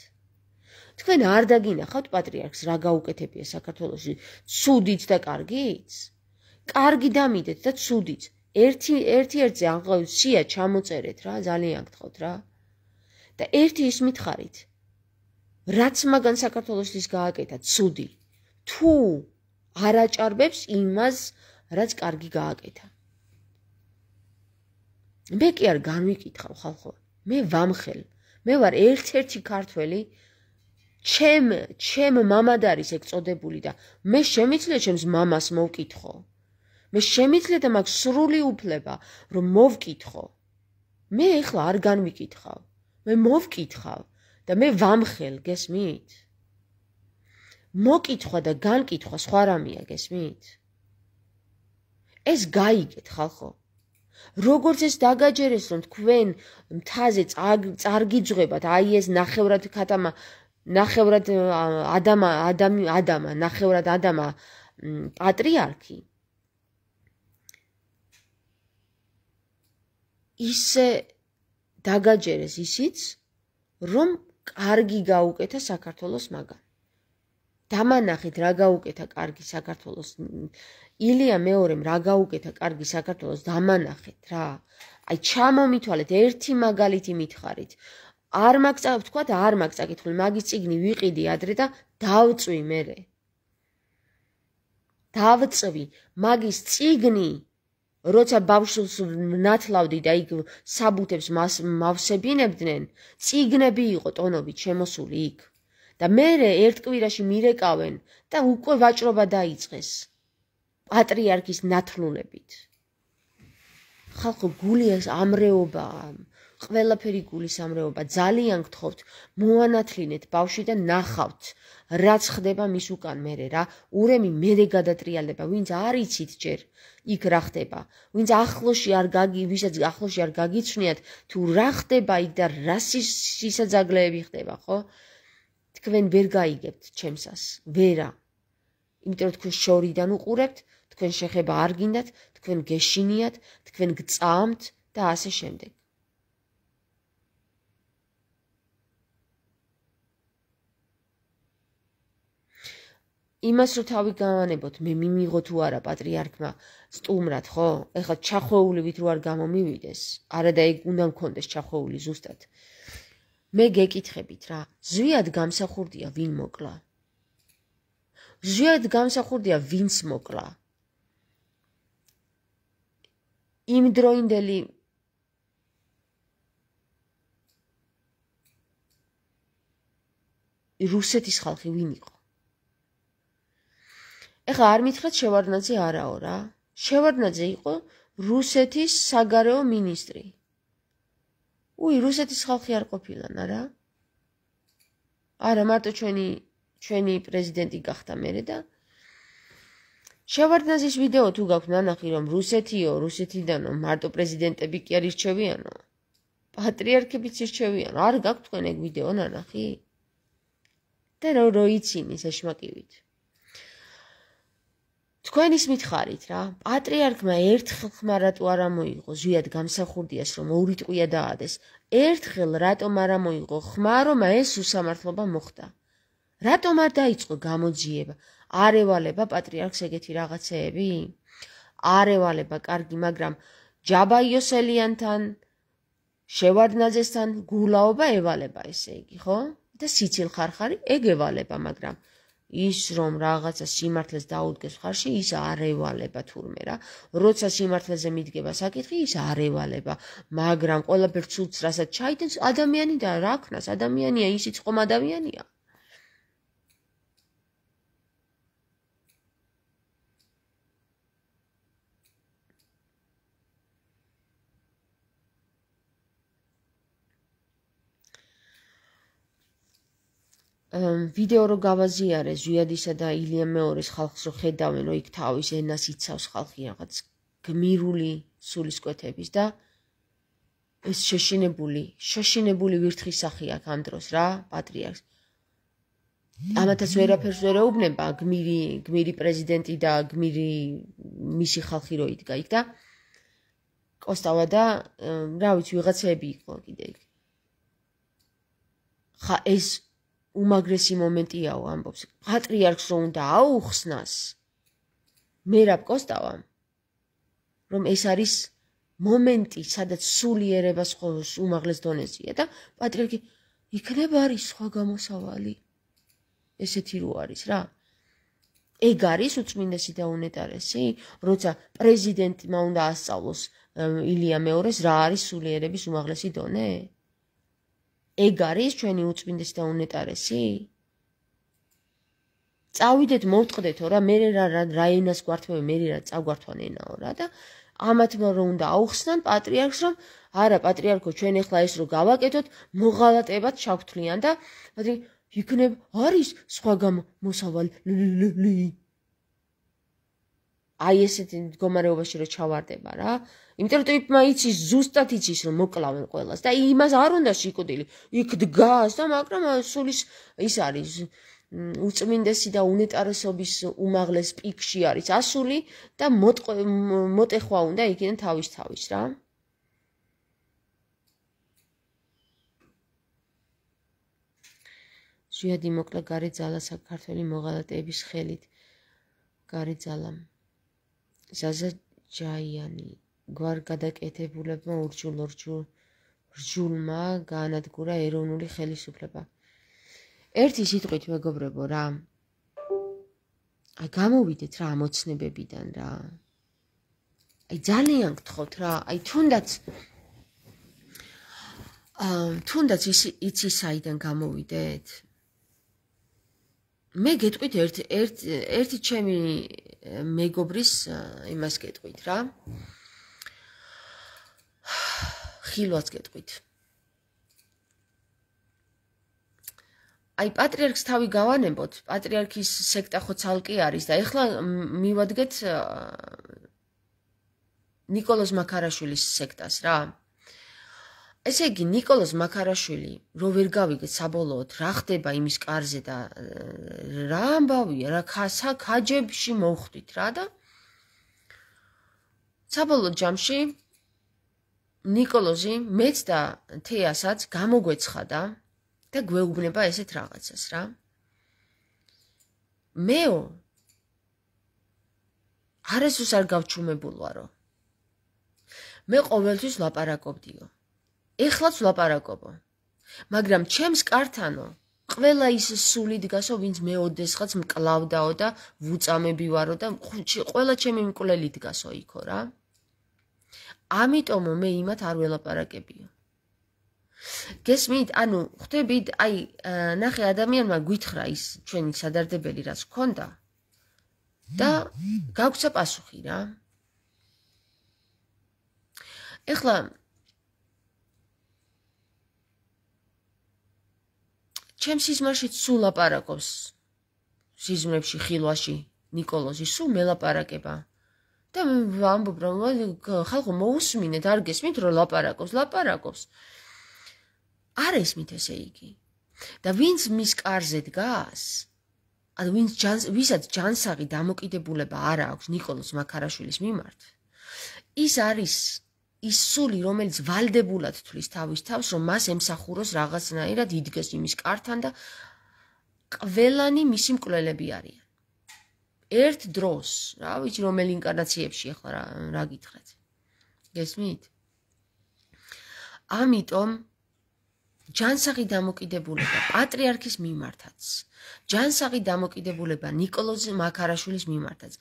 თქვენ არ დაგინახავთ პატრიარქს რა გაუკეთებია საქართველოსი ცუდიც და კარგიც კარგი დამიდეთ და ცუდიც ერთი ერთი ერთზე აღავ სია ჩამოწერეთ რა ძალიან გთხოვთ რა და ერთი ის მითხარით რაც მაგან საქართველოსთვის გააკეთა ცუდი თუ არ აჭარბებს იმას რაც კარგი გააკეთა მე კი არ განვიკითხავ ხალხო მე ვამხელ მე ვარ ერთ-ერთი ქართველი ჩემ ჩემ მამად არის ეგ წოდებული და მე შემიძლია ჩემს მამას მოვკითხო მე შემიძლია და მაგ სრული უფლება რომ მოვკითხო მე ეხლა არ განვიკითხავ მე მოვკითხავ და მე ვამხელ, გესმით? მოკითხვა და განკითხვა სხვა რამეა, გესმით? ეს გაიგეთ, ხალხო. როგორც ეს დაგაჯერეს, რომ თქვენ მთაზე წარგიძღებათ, აი ეს ნახევრად ქათამა, ნახევრად ადამა, ადამი, ადამა, ნახევრად ადამა პატრიარქი. ისე დაგაჯერეს ისიც, რომ კარგი გაუკეთა საქართველოს მაგან. დამანახეთ რა გაუკეთა კარგი საქართველოს ილია მეორემ რა გაუკეთა კარგი საქართველოს დამანახეთ რა. აი ჩამომითვალეთ ერთი მაგალითი მითხარით. არ მაქვს აი თქვა და არ მაქვს აკითხული მაგის წიგნი ვიყიდი ადრე და დავწვი მე. დავწვი მაგის წიგნი როცა ბავშვს ნათლავდი და იქ საბუთებს მას მავსებინებდნენ, ციგნები იყო ტონობით შემოსული იქ. და მე ერთ კვირაში მირეკავენ და უკვე ვაჭრობა დაიწეს პატრიარქის ნათლულებით. ხალხო გულიას ამრეობა, ყველაფერი გულის ამრეობა, ძალიან გთხოვთ, მოანათლინეთ ბავშვი და ნახავთ, რაც ხდება მის უკან მერე რა ურემი მერე გადატრიალება ვინც არ იცით ჯერ იქ რა ხდება ვინც ახლოში არ გაგი ვისაც ახლოში არ გაგიცნიათ თუ რა ხდება იქ და რა სისაძაგლეები ხდება ხო თქვენ ვერ გაიგებთ ჩემსას ვერა იმიტომ რომ თქვენ შორიდან უყურებთ თქვენ შეხება არ გინდათ თქვენ გეშინიათ თქვენ გწამთ და ასე შემდეგ იმას რო თავი გავანებოთ, მე მიმიღო თუ არა პატრიარქმა სტუმრად, ხო? ეხლა ჩახოულივით რო არ გამომივიდეს, არადა ეგ უნდა მქონდეს ჩახოული ზუსტად. მე გეკითხებით რა, ზვიად გამსახურდია ვინ მოკლა? ზვიად გამსახურდია ვინც მოკლა? იმ დროინდელი რუსეთის ხალხი ვინ იყო? ეხლა არ მითხრათ შევარდნაძე არაო რა. შევარდნაძე იყო რუსეთის საგარეო მინისტრი. უი, რუსეთის ხალხი არ ყოფილანა რა. არა, მარტო ჩვენი ჩვენი პრეზიდენტი გახდა მერე და შევარდნაძის ვიდეო თუ გაქვთ ნანახი რომ რუსეთიო, რუსეთიდანო მარტო პრეზიდენტები კი არ ირჩევიანო. პატრიარქებიც ირჩევიანო. არ გაქვთ თქვენ ეგ ვიდეო ნანახი? და რო როიცინი საშმაკივით. თქვენის მითხარით რა პატრიარქმა ერთხელ ხმა რატო არ მოიღო ზიად გამსახურდიას რომ ორი ტყვია დაადეს ერთხელ რატომ არ მოიღო ხმა რომ ეს უსამართლობა მოხდა რატომ არ დაიწყო გამოძიება არევალება პატრიარქს ეგეთი რაღაცეები არევალება კარგი მაგრამ ჯაბაიოსელიანთან შევარდნაძესთან გულაობა ევალება ესე იგი ხო და სიცილ ხარხარი ეგ ევალება მაგრამ ის რომ რაღაცა სიმართლეს დაუდგეს ხარში, ის არევალება თურმე რა. როცა სიმართლეზე მიდგება საკითხი, ის არევალება, მაგრამ ყველაფერს ცუც რასაც ჩაიდენს ადამიანი და რა ქნას, ადამიანია, ისიც ყომ ადამიანია. ვიდეო რო გავაზიარე ზვიადისა და ილია მეორის ხალხს რო ხედავენ, რომ იქ თავის ენას იცავს ხალხი რაღაც გმირული სულისკვეთების და ეს შეშინებული, შეშინებული ვირთხის სახე აქ ამ დროს რა, პატრიარქს. ამათაც ვერაფერს ვერ ეუბნება, გმირი, გმირი პრეზიდენტი და გმირი მისი ხალხი რო იდგა იქ და კოსტავა და რა ვიცი, ვიღაცები იყო კიდე იქ. ხა ეს უმაგრესი მომენტიაო ამბობს პატრიარქს რომ უნდა აუხსნას მერაბ კოსტავამ რომ ეს არის მომენტი სადაც სულიერება სხვას უმაგრეს დონეზია და პატრიარქი იქნება არის სხვა გამოსავალი ესეთი რო არის რა ეგ არის უწმინდესი და უნეტარესი როცა პრეზიდენტმა უნდა ასწავლოს ილია მეორეს რა არის სულიერების უმაგრესი დონე ეგ არის ჩვენი უწმინდესი და უნეტარესი? წავიდეთ მოვტყდეთო რა მე რა რაენას გვართმევი მე რა წავგვართვანენაო რა და ამათმა რომ უნდა აუხსნან პატრიარქს რომ არა პატრიარქო ჩვენ ეხლა ის რომ გავაკეთოთ მოღალატებად ჩავთვლიან და მაგრამ იქნებ არის სხვაგან მოსავალი აი ესეთი მდგომარეობაში რომ ჩავარდება რა იმიტომ რომ ტიპმა იცის ზუსტად იცის რომ მოკლავენ ყველას და იმას არ უნდა შეკვდილი იქ დგას და მაგრამ სულის ის არის უწმინდესი და უნეტარესობის უმაღლეს პიკში არის ასული და მოტეხვა უნდა იქიდან თავის თავის რა ჟიადი მოკლა გარე ძალა საქართველოს მოღალატეების ხელით გარე ძალამ ზაზა ჯაიანი გვარგადაკეთებულებმა ურჯულ-ურჯულმა განადგურა ეროვნული ხელისუფლება. ერთი სიტყვით მეგობრებო რა. აი გამოვიდეთ რა ამოცნებებიდან რა. აი ძალიან გთხოვთ რა, აი თუნდაც აა თუნდაც ის იცი საიდან გამოვიდეთ. მე გეტყვით ერთ ერთ ერთი ჩემი მეგობრის იმას გეტყვით რა. აა ხილვას გეტყვით. აი პატრიარქს თავი გავანებოთ, პატრიარქის სექტა ხო ცალკე არის და ეხლა მივადგეთ نيكოლოზ მაკარაშვილის სექტას რა. ესე იგი نيكოლოზ მაკარაშვილი რო ვერ გავიგეთ საბოლოოდ რა ხდება იმის კარზე და რა ამბავია რა ხასა ხაჯებში მოხვდით რა და საბოლოო ჯამში ნიკოლოზი მეც და თეასაც გამოგვეცხადა და გვეუბნება ესეთ რაღაცას რა. მეო არასოს არ გავჩუმებულვარო. მე ყოველთვის ლაპარაკობდიო. ეხლაც ლაპარაკობო. მაგრამ ჩემს კართანო ყველა ის სული დგასო, ვინც მე ოდესღაც მკლავდაო და ვუწამებივარო და ყველა ჩემი მკვლელი დგასო იქო რა. ამიტომ მე იმათ არ ველაპარაკებიო გესმით ანუ ხვდებით აი ნახე ადამიანმა გითხრა ის ჩვენი სადარდებელი რაც ქონდა და გაგვცა პასუხი რა ეხლა ჩემს სიზმარში სულ ლაპარაკობს სიზმრებში ხილვაში ნიკოლოზი სულ მელაპარაკება და ამბობ რომ ხალხო მოусმინე დარგესმით რომ ლაპარაკობს ლაპარაკობს არ ესმით ესე იგი და ვინც მის კარზე დგას ან ვინც ვისაც ჯანსაღი დამოკიდებულება არ აქვს نيكოლოს მაქარაშვილის მიმართ ის არის ის სული რომელიც valdebulat თulis თავის თავს რომ მას ემსახუროს რაღაცნაირად იდგეს იმის კართან და ყველანი მისი მკვლელები არიან ერთ დროს, რა ვიცი, რომელ ინკარნაციებში ახლა რა რა გითხრათ. გესმით? ამიტომ ჯანსაღი დამოკიდებულება პატრიარქის მიმართაც. ჯანსაღი დამოკიდებულება نيكოლოზ მაკარაშვილის მიმართაც.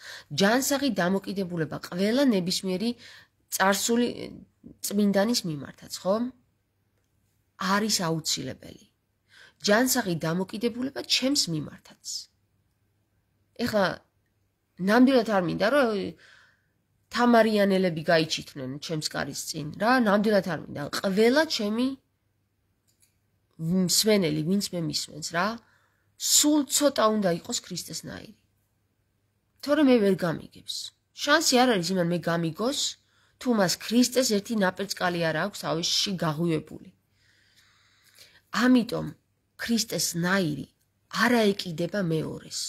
ჯანსაღი დამოკიდებულება ყველა ნებისმიერი царსული წმინდანის მიმართაც, ხო? არის აუცილებელი. ჯანსაღი დამოკიდებულება ჩემს მიმართაც. ეხლა ნამდვილად არ მინდა რომ თამარიანელები გაიჩითნენ ჩემს კარის წინ რა ნამდვილად არ მინდა ყველა ჩემი მსვენელი ვინც მე მისვენს რა სულ ცოტა უნდა იყოს ქრისტესნაირი თორე მე ვერ გამიგებს შანსი არ არის იმან მე გამიგოს თუ მას ქრისტეს ერთი ნაპერწკალი არ აქვს თავში გაღუებული ამიტომ ქრისტესნაირი არაეკიდება მეორეს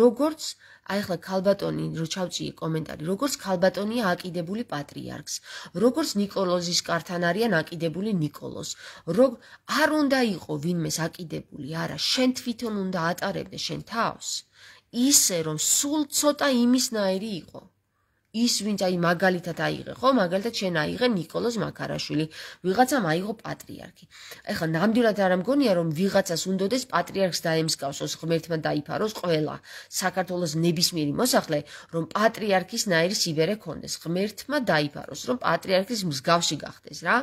როგორც აი ხლა ქალბატონი რო ჩავწიე კომენტარი როგორც ქალბატონია აკიდებული პატრიარქს როგორც نيكოლოზის კართან არიან აკიდებული نيكოლოს რომ არ უნდა იყო ვინმეს აკიდებული არა შენ თვითონ უნდა ატარებდე შენ თავს ისე რომ სულ ცოტა იმისნაირი იყო ის ვინც აი მაგალითად აიღე, ხო, მაგალითად შენ აიღე نيكოლოზ მაკარაშვილი, ვიღაცამ აიღო პატრიარქი. ეხლა ნამდვილად არ ამგონია რომ ვიღაცას უნდადეს პატრიარქს დაემსგავსოს, ღმერთმა დაიფაროს ყველა საქართველოს ნებისმიერი მოსახლე, რომ პატრიარქის ნაირი სიბერე კონდეს, ღმერთმა დაიფაროს, რომ პატრიარქის მსგავსი გახდეს, რა.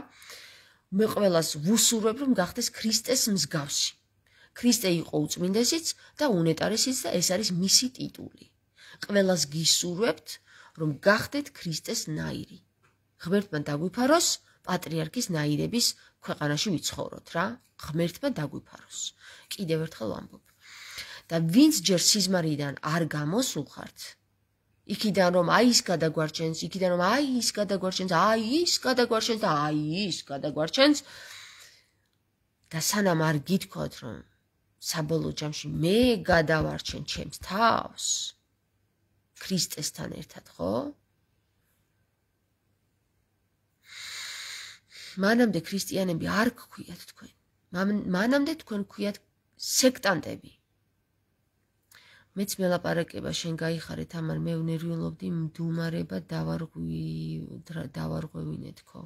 მე ყველას ვუსურებ რომ გახდეს ქრისტეს მსგავსი. ქრისტე იყო უწმინდესიც და უნეტარესიც და ეს არის მისი ტიტული. ყველას გისურვებთ რომ გახდეთ ქრისტეს ნაირი. ღმერთმა დაგვიფაროს პატრიარქის ნაირების ქვეყანაში ვიცხოვროთ რა. ღმერთმა დაგვიფაროს. კიდევ ერთხელ ვამბობ. და ვინც ჯერ სიზმარიდან არ გამოსულხართ იქიდან რომ აი ის გადაგვარჩენს, იქიდან რომ აი ის გადაგვარჩენს, აი ის გადაგვარჩენს და აი ის გადაგვარჩენს და სანამ არ გითქოთ რომ საბოლოო ჯამში მე გადავარჩენ ჩემს თავს, ქრისტესთან ერთად, ხო? მანამდე ქრისტიანები არ გქვიათ თქვენ. მანამდე თქვენ გქვიათ სექტანტები. მეც მელაპარაკება შენ გაიხარეთ, ამან მე ნერვიულობდი, მდუმარება დავარღვი დავარღვევინეთ, ხო?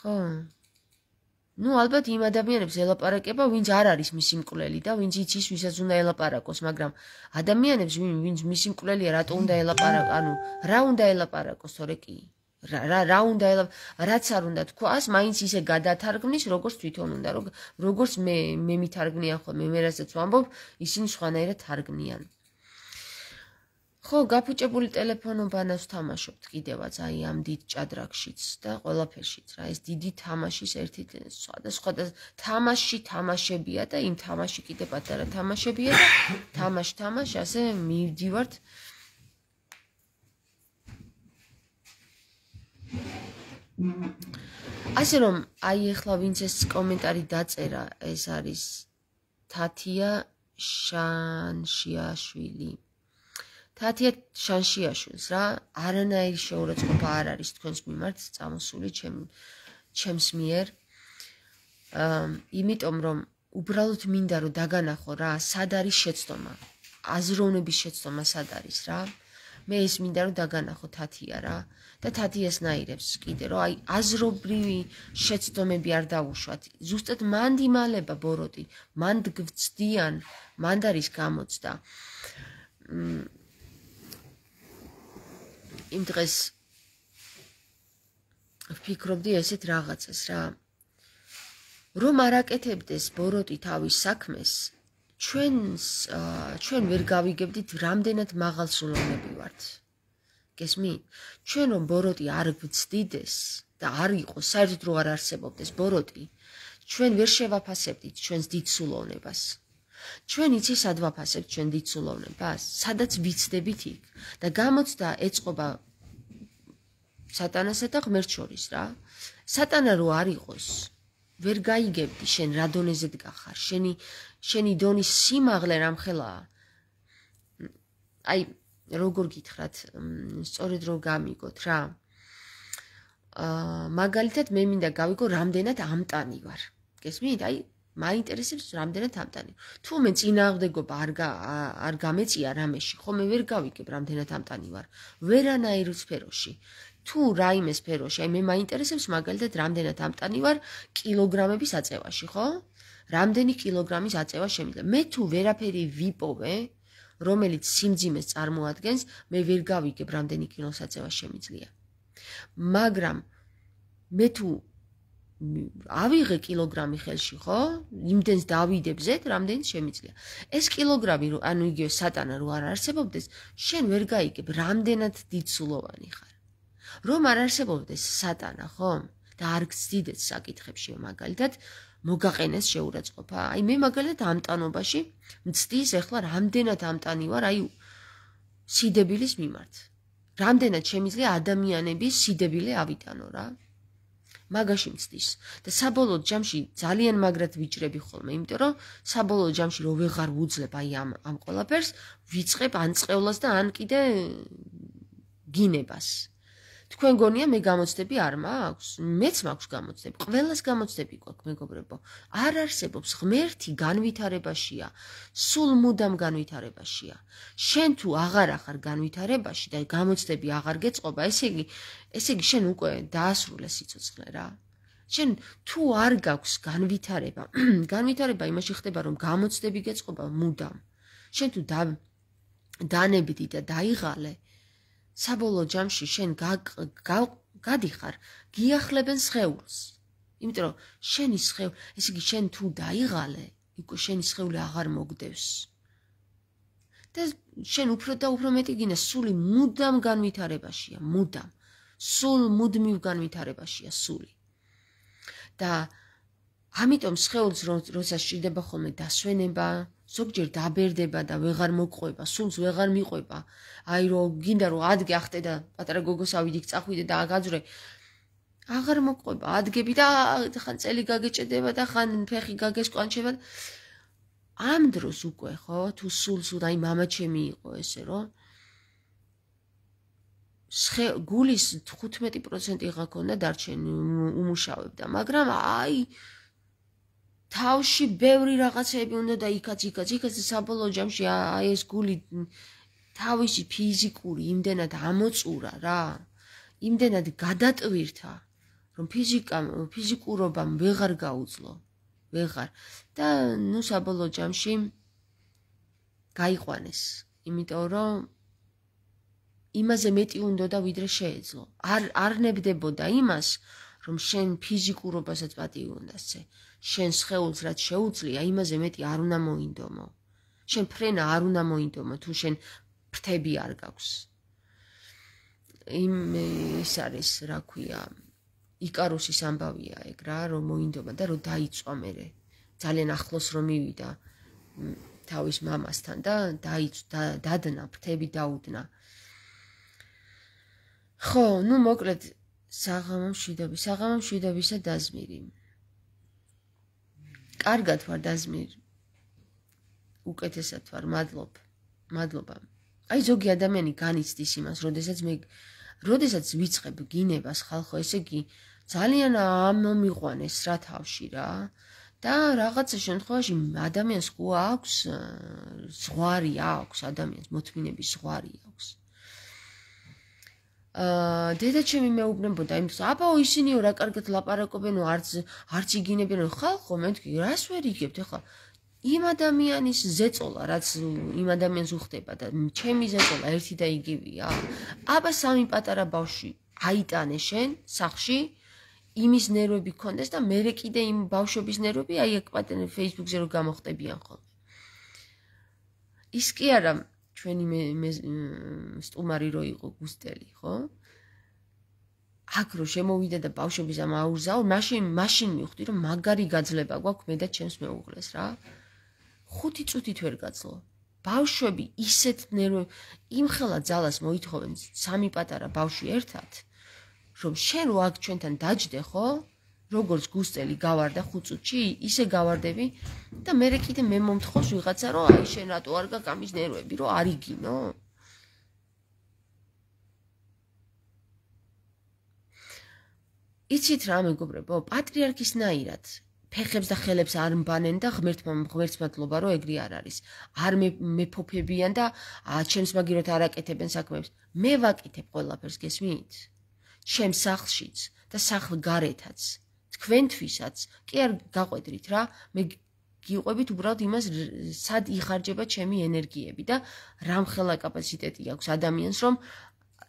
ხო? ну ალბათ იმ ადამიანებს ელაპარაკება ვინც არ არის მისი მკვლელი და ვინც იცის ვისაც უნდა ელაპარაკოს მაგრამ ადამიანებს ვინ ვინც მისი მკვლელია რატო უნდა ელაპარაკო ანუ რა უნდა ელაპარაკოს ორეკი რა რა რა უნდა ელა რაც არ უნდა თქვას მაინც ისე გადათარგმნის როგორც თვითონ უნდა როგორც მე მე მითარგმნიან ხოლმე მე რასაც ვამბობ ისინი სხვანაირად თარგმნიან ხო, გაფუჭებული ტელეფონობანას თამაშობთ კიდევაც აი ამ დიდ ჭადრაკშიც და ყველაფერშიც რა, ეს დიდი თამაშის ერთი სხვადასხვა თამაში თამაშებია და იმ თამაში კიდე პატარა თამაშებია და თამაში თამაში ასე მივდივართ ასე რომ აი ახლა ვინც ეს კომენტარი დაწერა, ეს არის თათია შანშიაშვილი თათია შანშიაშვილს რა არანაირი შეურაცხყოფა არ არის თქვენს მიმართ წამოსული ჩემ ჩემს მიერ აა იმიტომ რომ უბრალოდ მინდა რომ დაგანახო რა სად არის შეცდომა აზროვნების შეცდომა სად არის რა მე ის მინდა რომ დაგანახო თათია რა და თათიას ნაირებს კიდე რომ აი აზრობრივი შეცდომები არ დაუშვათ ზუსტად მანდ იმალება ბოროტი მანდ გვწდიან მანდ არის გამოცდა იმ დღეს ვფიქრობდი ესეთ რაღაცას რა რომ არაკეთებდეს ბოროტი თავის საქმეს ჩვენს ჩვენ ვერ გავიგებდით რამდენად მაღალსულოვნები ვართ გესმი ჩვენ რომ ბოროტი არ გვწდიდეს და არ იყოს საერთოდ რო არ არსებობდეს ბოროტი ჩვენ ვერ შევაფასებდით ჩვენს დიდ სულოვნებას ჩვენ იცი სად ვაფასებთ ჩვენ დიცულოვნებას, სადაც ვიცდებით იქ და გამოცდა ეწყობა სატანასა და ღმერთ შორის რა. სატანა რო არ იყოს, ვერ გაიგებდი შენ რა დონეზე დგახარ, შენი შენი დონი სიმაღლე რამხელაა. აი, როგორ გითხრათ, სწორედ რო გამიგოთ რა. აა მაგალითად მე მინდა გავიგო რამდენად ამტანი ვარ. გესმით? აი, მაინტერესებს რამდენად ამტანი. თუ მე წინააღმდეგობა არ არ გამეწია რამეში, ხო მე ვერ გავიგებ რამდენად ამტანი ვარ. ვერანაირ სფეროში. თუ რაიმე სფეროში, აი მე მაინტერესებს მაგალითად რამდენად ამტანი ვარ კილოგრამების აწევაში, ხო? რამდენი კილოგრამის აწევა შემიძლია. მე თუ ვერაფერი ვიპოვე, რომელიც სიმძიმეს წარმოადგენს, მე ვერ გავიგებ რამდენი კილოს აწევა შემიძლია. მაგრამ მე თუ ავიღე კილოგრამი ხელში, ხო? იმდენს დავიდებზეთ, რამდენს შემიძლია. ეს კილოგრამი, ანუ იგივე სატანა რო არ არსებობდეს, შენ ვერ გაიგებ, რამდენად დიცულოვანი ხარ. რომ არ არსებობდეს სატანა, ხო? და არ გძიდეს საკითხებში, მაგალითად, მოგაყენეს შეურაცხყოფა. აი მე მაგალითად ამტანობაში მწდის ეხლა რამდენად ამტანი ვარ, აი სიდებილის მიმართ. რამდენად შემიძლია ადამიანების სიდებილე ავიტანო რა? მაგაში მწდის და საბოლოო ჯამში ძალიან მაგრად ვიჭრები ხოლმე, იმიტომ რომ საბოლოო ჯამში რო ვეღარ ვუძლებ აი ამ ამ ყველაფერს, ვიწყებ ან წყევლას და ან კიდე გინებას. თქვენ გონია მე გამოცდები არ მაქვს მეც მაქვს გამოცდები ყველას გამოცდები გქონდა მეგობრებო არ არსებობს ღმერთი განვითარებაშია სულ მუდამ განვითარებაშია შენ თუ აღარ ახარ განვითარებაში და გამოცდები აღარ გეწყობა ესე იგი ესე იგი შენ უკვე დაასრულე სიცოცხლე რა შენ თუ არ გაქვს განვითარება განვითარება იმაში ხდება რომ გამოცდები გეწყობა მუდამ შენ თუ დანებდი და დაიღალე საბოლოო ჯამში შენ გადიხარ, გიახლებენ შეულს. იმიტომ რომ შენი შეულ, ესე იგი შენ თუ დაიღალე, იქ შენი შეული აღარ მოგდევს. და შენ უფრო და უფრო მეტი გინდა სული მუდამ განვითარებაშია, მუდამ. სულ მუდმივ განვითარებაშია სული. და ამიტომ შეულს როცა შეიძლება ხოლმე დასვენება, ზოგჯერ დაბერდება და ვეღარ მოყვება, სულს ვეღარ მიყვება. აი რომ გინდა რომ ადგე ახტე და პატარა გოგოსავით იქ წახვიდე და აგაძრე. აღარ მოყვება, ადგები და ხან წელი გაგეჭდება და ხან ფეხი გაგესკანჩება. ამ დროს უკვე ხო, თუ სულს უნდა აი мама ჩემი იყო ესე რომ შე გულის 15% ღა ქონდა დარჩენი უმუშავებდა მაგრამ აი თავში ბევრი რაღაცები უნდა და იქაც იქაც იქაც საბოლოო ჯამში აი ეს გული თავისი ფიზიკური იმდენად ამოწურა რა იმდენად გადატვირთა რომ ფიზიკა ფიზიკურობა ვეღარ გაუძლო ვეღარ და ნუ საბოლოო ჯამში გაიყვანეს იმიტომ რომ იმაზე მეტი უნდა და ვიდრე შეეძლო არ არნებდებოდა იმას რომ შენ ფიზიკურობასაც პატივი უნდა შე შენ შეეულს რაც შეუძლია იმაზე მეტი არ უნდა მოინდომო შენ ფრენა არ უნდა მოინდომო თუ შენ ფრთები არ გაქვს იმ ის არის რა ქვია იკაროსის ამბავია ეგ რა რომ მოინდომა და რომ დაიწვა მერე ძალიან ახლოს რომ მივიდა თავის მამასთან და დაიწდა დადნა ფრთები დაუდნა ხო ნუ მოკლედ საღამო შიდები საღამო შიდებისა დაზმირი კარგად ვარ დაზმირ უკეთესად ვარ მადლობ მადლობა აი ზოგი ადამიანი განიცდის იმას როდესაც მე როდესაც ვიცხებ გინებას ხალხო ესე იგი ძალიან ამომიყვანეს რა თავში რა და რაღაც შემთხვევაში ადამიანს ყო აქვს ზღარი აქვს ადამიანს მოთმინების ზღარი აქვს აა დედა ჩემი მეუბნებოდა იმის აბაო ისინიო რა კარგად ლაპარაკობენო არც არც იგინებიანო ხალხო მე თქვი რას ვერ იგებთ ახლა იმ ადამიანის ზეწოლა რაც იმ ადამიანს უხდება და ჩემი ზეწოლა ერთი და იგივეა აბა სამი პატარა ბავში აიტანე შენ სახში იმის ნერვები კონდეს და მე კიდე იმ ბავშვების ნერვები აი აკვატენ Facebook-ზე რომ გამოხტებიან ხოლმე ის კი არა ჩვენი მე სტუმარი რო იყო გუსტელი, ხო? აქ რო შემოვიდა და ბავშვებს ამ აურზაო, მაშინ მაშინ მივხვდი რომ მაგარი გაძლება გვაქვს მე და ჩემს მეუღლეს რა. 5 წუთით ვერ გაძლო. ბავშვები ისეთ ნერვ იმხელა ძალას მოითხოვენ სამი პატარა ბავშვი ერთად, რომ შენ რო აქ ჩვენთან დაждდე, ხო? როგორც გუსტელი გავარდა 5 წუთში, ისე გავარდები და მე კიდე მე მომთხოვს ვიღაცა რომ აი შენ რატო არ გაგამის ნერვები, რომ არიგინო? იცით რა მეგობრებო, პატრიარქის ნაირად ფეხებს და ხელებს არ მბანენ და ღმერთმა ღმერთს მადლობა რომ ეგრე არ არის. არ მეფოფებიან და ჩემს მაგიროთ არაკეთებენ საქმეებს. მე ვაკეთებ ყველაფერს გესმით? ჩემს სახლშიც და სახლ გარეთაც. თქვენთვისაც კი არ გაყვეთrit რა მე გიყვებით უბრალოდ იმას სად იხარჯება ჩემი ენერგიები და რამხელა კაპაციტეტი აქვს ადამიანს რომ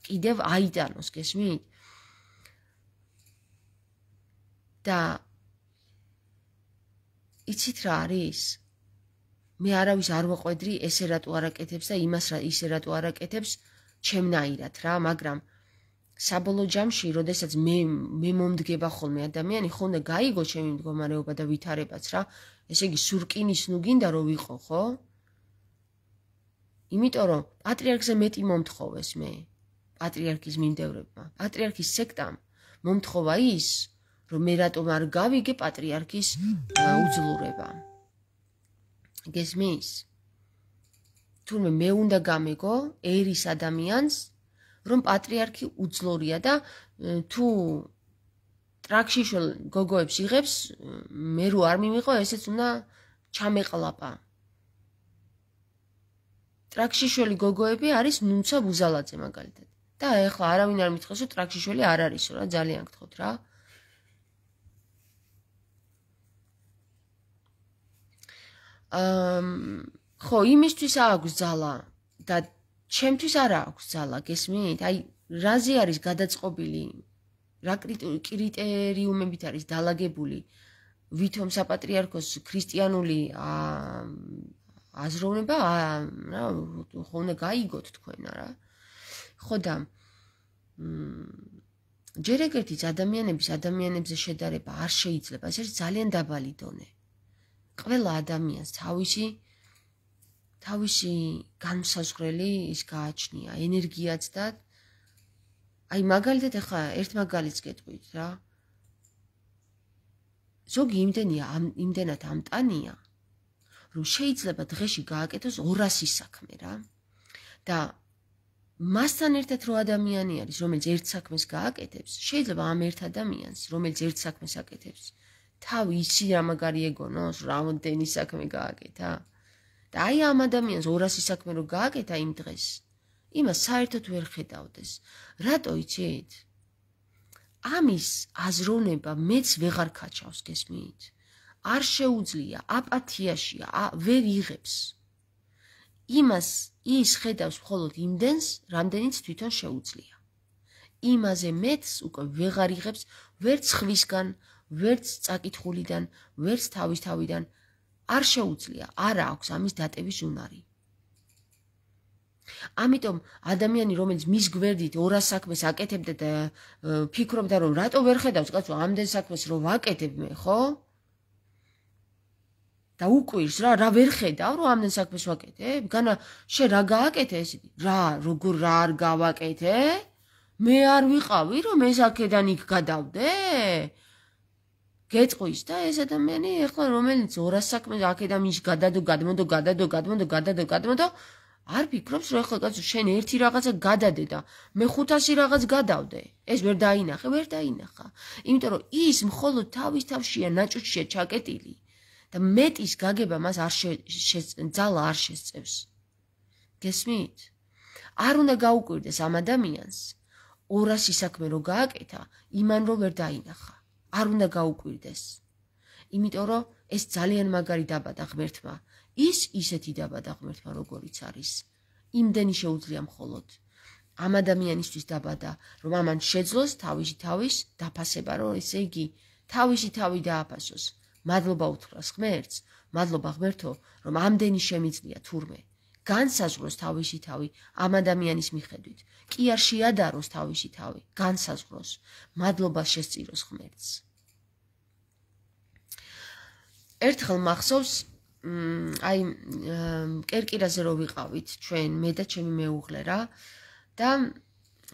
კიდევ აიტანოს გესმით და იცით რა არის მე არავის არ მოყვედრი ესე რატო არაკეთებს და იმას რა ისე რატო არაკეთებს ჩემნაირად რა მაგრამ საბოლოო ჯამში, როდესაც მე მე მომდგება ხოლმე ადამიანი, ხო უნდა გაიგო ჩემი მდგომარეობა და ვითარებაც რა. ესე იგი სურკინის ნუ გინდა რომ ვიყო, ხო? იმიტომ რომ პატრიარქზე მეტი მომთხოვეს მე. პატრიარქის მიმდევრებმა, პატრიარქის სექტამ მომთხოვა ის, რომ მე რატომ არ გავიგე პატრიარქის უძლურება. გესმის? თუმცა მე უნდა გამეგო ერის ადამიანს რომ პატრიარქი უძლურია და თუ ტრაქშიშელ გოგოებს იღებს, მე რო არ მიმიღო, ესეც უნდა ჩამეყლაპა. ტრაქშიშელი გოგოები არის ნუცა ბუზალაძე მაგალითად. და ეხლა არავინ არ მითხოს, რომ ტრაქშიშელი არ არისო რა, ძალიან გთხოვთ რა. აм, ხო, იმისთვის აქვს ძალა და ჩემთვის არ აქვს ძალა გესმით? აი, რაზე არის გადაწყობილი? რა კრიტერიუმებით არის დალაგებული ვითომ საპატრიარქოს ქრისტიანული აზროვნება? რა, ხო უნდა გაიგოთ თქვენ რა. ხო და მ ჯერ ეგეთი ადამიანების ადამიანებზე შედარება არ შეიძლება. ეს არის ძალიან დაბალი დონე. ყველა ადამიანს თავისი თავისი განსაზღვრელი ის გააჩნია ენერგიაც და აი მაგალითად ახლა ერთ მაგალითს გეტყვით რა ზოგი იმდენია ამ იმდენად ამტანია რომ შეიძლება დღეში გააკეთოს 200 საქმე რა და მასთან ერთად რო ადამიანი არის რომელიც ერთ საქმეს გააკეთებს შეიძლება ამ ერთ ადამიანს რომელიც ერთ საქმეს აკეთებს თავი ისი რამაგარი ეგონოს რამდენი საქმე გააკეთა და აი ამ ადამიანს 200 საქმე რო გააკეთა იმ დღეს იმას საერთოდ ვერ ხედავდეს რატო იცით ამის აზროვნება მეც ვეღარ ხაჩავს გესმით არ შეუძლია აპათიაშია ვერ იღებს იმას ის ხედავს მხოლოდ იმდენს რამდენიც თვითონ შეუძლია იმაზე მეც უკვე ვეღარ იღებს ვერც ხვისგან ვერც წაკითხულიდან ვერც თავის თავიდან არ შეუძლია, არა აქვს ამის დატევის უნარი. ამიტომ ადამიანი რომელიც მის გვერდით 200 საქმეს აკეთებდა და ფიქრობდა რომ რატო ვერ ხედავს კაცო ამდენ საქმეს რომ ვაკეთებ მე, ხო? და უკვირს რა, რა ვერ ხედავ რომ ამდენ საქმეს ვაკეთე? განა შე რა გააკეთე ესეთი? რა, როგორ რა არ გავაკეთე? მე არ ვიყავი რომ ეს აქედან იქ გადავდე? გეტყვის და ეს ადამიანი ახლა რომელიც 200 საქმე აქედან ის გადადო გადმოდო გადადო გადმოდო გადადო გადმოდო არ ფიქრობს რომ ახლა კაცო შენ ერთი რაღაცა გადადე და მე 500 რაღაც გადავდე ეს ვერ დაინახე ვერ დაინახა იმიტომ რომ ის მხოლოდ თავის თავშია ნაჭუჭშია ჩაკეტილი და მეტის გაგება მას არ ძალა არ შეწევს გესმით არ უნდა გაუკვირდეს ამ ადამიანს 200 საქმე რო გააკეთა იმან რო ვერ დაინახა არ უნდა გაუკვირდეს. იმიტომ რომ ეს ძალიან მაგარი დაბადა ღმერთმა. ის ისეთი დაბადა ღმერთმა როგორიც არის. იმდენი შეუძლია მხოლოდ ამ ადამიანისთვის დაბადა, რომ ამან შეძლოს თავისი თავის დაფასება, რომ ესე იგი თავისი თავი დააფასოს. მადლობა უთხრას ღმერთს, მადლობა ღმერთო, რომ ამდენი შემიძლია თურმე. განსაზღვროს თავისი თავი ამ ადამიანის მიხედვით. კი არ შეადაროს თავისი თავი, განსაზღვროს. მადლობა შესწიროს ღმერთს. ერთხელ მახსოვს აი კერკირაზე რო ვიყავით ჩვენ მე და ჩემი მეუღლე რა და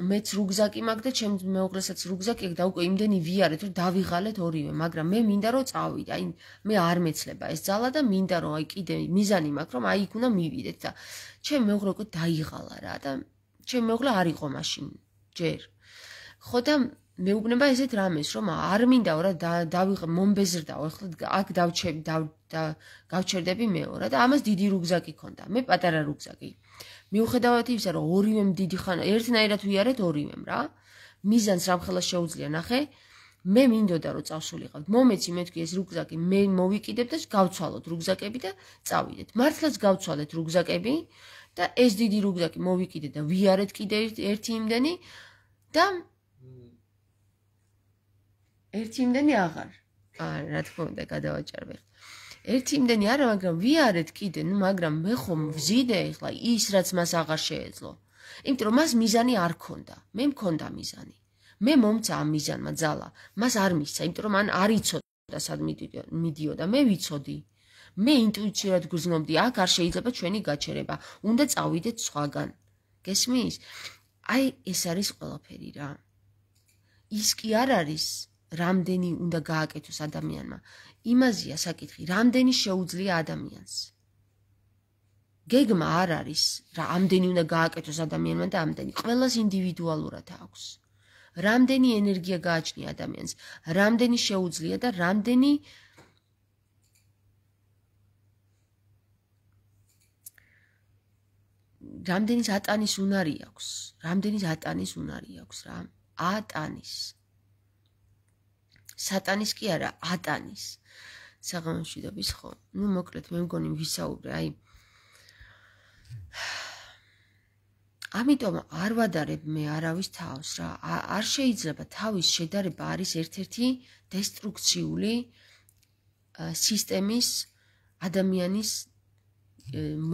მეც რუკზაკი მაქვს და ჩემს მეუღლესაც რუკზაკი აქვს და უკვე იმდენი ვიარეთ რომ დავიღალეთ ორივე, მაგრამ მე მინდა რომ წავიდე. აი მე არ მეცლება ეს ძალა და მინდა რომ აი კიდე მიზანი მაქვს რომ აი იქ უნდა მივიდეთ და ჩემ მეუღლე უკვე დაიღალა რა და ჩემ მეუღლე არ იყო მაშინ ჯერ. ხო და მეუბნება ესეთ რამეს რომ არ მინდაო რა დავიღ მომბეზრდაო ახლა აქ დავჩები და გავჩერდები მეორე და ამას დიდი რუკზაკი ქონდა. მე პატარა რუკზაკი იყო. მიუხედავად იმისა, რომ ორივე მდიდი ხანა, ერთნაირად ვიარეთ ორივემ რა. მიზანს რამ ხელა შეუძლია ნახე. მე მინდოდა რომ წავსულიყავ. მომეცი მე თქვი ეს რუკზაკი მე მოვიკიდებ და გავცვალოთ რუკზაკები და წავიდეთ. მართლაც გავცვალეთ რუკზაკები და ეს დიდი რუკზაკი მოვიკიდე და ვიარეთ კიდე ერთი იმდენი და ერთი იმდენი აღარ. აა რა თქმა უნდა გადავაჭარბე. ერთი იმდენი არა, მაგრამ ვიარეთ კიდე, ნუ მაგრამ მე ხომ ვზიდე ეხლა ის რაც მას აღარ შეეძლო. იმიტომ რომ მას მიზანი არ ქონდა. მე მქონდა მიზანი. მე მომცა ამ მიზანმა ძალა. მას არ მისცა, იმიტომ რომ ან არ იცოდა სად მიდიოდა, მე ვიცოდი. მე ინტუიციურად გვზნობდი, აქ არ შეიძლება ჩვენი გაჩერება, უნდა წავიდეთ სხვაგან. გესმის? აი ეს არის ყველაფერი რა. ის კი არ არის რამდენი უნდა გააკეთოს ადამიანმა? იმაზეა საკითხი, რამდენი შეუძლია ადამიანს? გეგმა არ არის, რა ამდენი უნდა გააკეთოს ადამიანმა და ამდენი. ყველას ინდივიდუალურად აქვს. რამდენი ენერგია გააჩნია ადამიანს? რამდენი შეუძლია და რამდენი რამდენი ატანის უნარი აქვს? რამდენი ატანის უნარი აქვს რა? ატანის სატანის კი არა, ატანის. საღამოშიდობის ხო. ნუ მოკლედ მე მგონი ვისაუბრე, აი. ამიტომ არ ვადარებ მე არავის თავს რა. არ შეიძლება თავის შედარება არის ერთ-ერთი დესტრუქციული სისტემის ადამიანის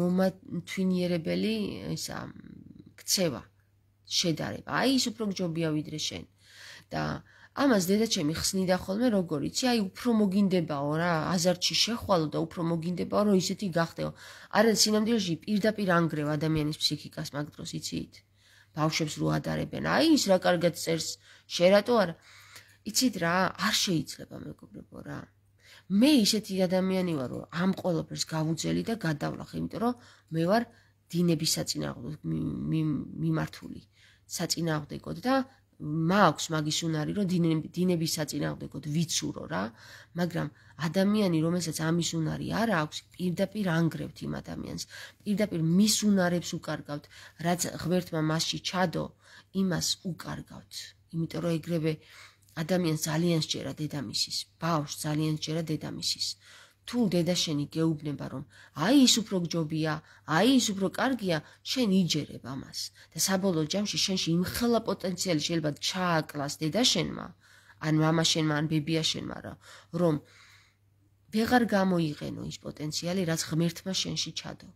მომათვინიერებელი ისა ქცევა შედარება. აი ის უფრო გჯობია ვიდრე შენ. და აა ამას დედაჩემი ხსნიდა ხოლმე როგორ იცი აი უფრო მოგინდებაო რა აზარჩი შეხვალო და უფრო მოგინდებაო რომ ისეთი გახდეო არა სინამდვილეში პირდაპირ ანგრევ ადამიანის ფსიქიკას მაგ დროს იციით ბავშვებს რო ადარებენ აი ის რა კარგად წერს შე რატო არა იცით რა არ შეიძლება მეგობრებო რა მე ისეთი ადამიანი ვარო ამ ყოლაფერს გავუძელი და გადავლახე იმიტომ რომ მე ვარ დინების საწინააღმდეგო მიმართული საწინააღმდეგოდ და მაქვს მაგის უნარი, რომ დინების საწინააღმდეგოდ ვიცურო რა, მაგრამ ადამიანი, რომელსაც ამის უნარი არ აქვს, პირდაპირ ანგრევთ იმ ადამიანს. პირდაპირ მის უნარებს უკარგავთ, რაც ღმერთმა მასში ჩადო, იმას უკარგავთ. იმიტომ რომ ეგრევე ადამიანს ძალიან სჯერა დედამისის, ბავშვს ძალიან სჯერა დედამისის. თუ დედაშენი გეუბნება რომ აი ის უფრო გჯობია, აი ის უფრო კარგია, შენ იჯერებ ამას და საბოლოო ჯამში შენში იმხელა პოტენციალი შეიძლება ჩააკლას დედაშენმა, ან მამაშენმა, ან ბებიაშენმა რა, რომ ვეღარ გამოიყენო ის პოტენციალი, რაც ღმერთმა შენში ჩადო.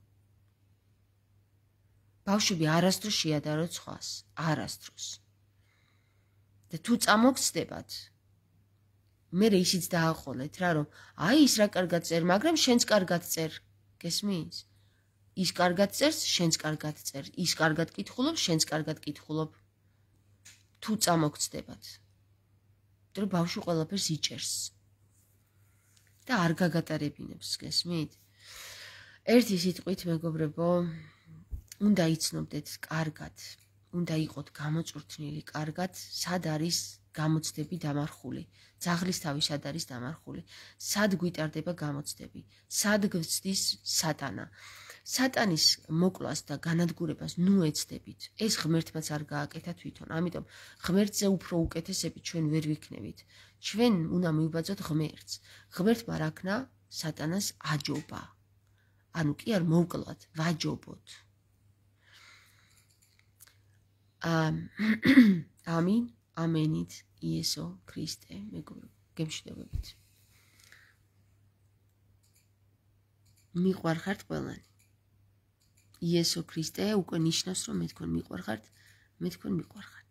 ბავშვი არასდროს შეადარო ცხას, არასდროს. და თუ წამოგცდებათ, მე რე ისიც დააყოლეთ რა რომ აი ის რა კარგად წერ მაგრამ შენც კარგად წერ გესმის ის კარგად წერს შენც კარგად წერ ის კარგად კითხულობ შენც კარგად კითხულობ თუ წამოგწდებათ რომ ბავშვი ყველაფერს იჭერს და არ გაგატარებინებს გესმით ერთი სიტყვით მეგობრებო უნდა იცნობდეთ კარგად უნდა იყოთ გამოწურთნილი კარგად სად არის გამოცდები დამარხული, ძაღლის თავის ადარის დამარხული, სად გვიტარდება გამოცდები, სად გვცდის სატანა. სატანის მოკლას და განადგურებას ნუ ეცდებით. ეს ღმერთმაც არ გააკეთა თვითონ, ამიტომ ღმერთზე უფრო უკეთესები ჩვენ ვერ ვიქნებით. ჩვენ უნდა მივბაძოთ ღმერთს. ღმერთმა რაკნა სატანას აჯობა. ანუ კი არ მოკლათ, ვაჯობოთ. ამ ამინ ამენით იესო ქრისტე მეგობრებო.გემშვიდობებით. მიყვარხართ ყველანი. იესო ქრისტე უკვე ნიშნავს რომ მე თქვენ მიყვარხართ, მე თქვენ მიყვარხართ.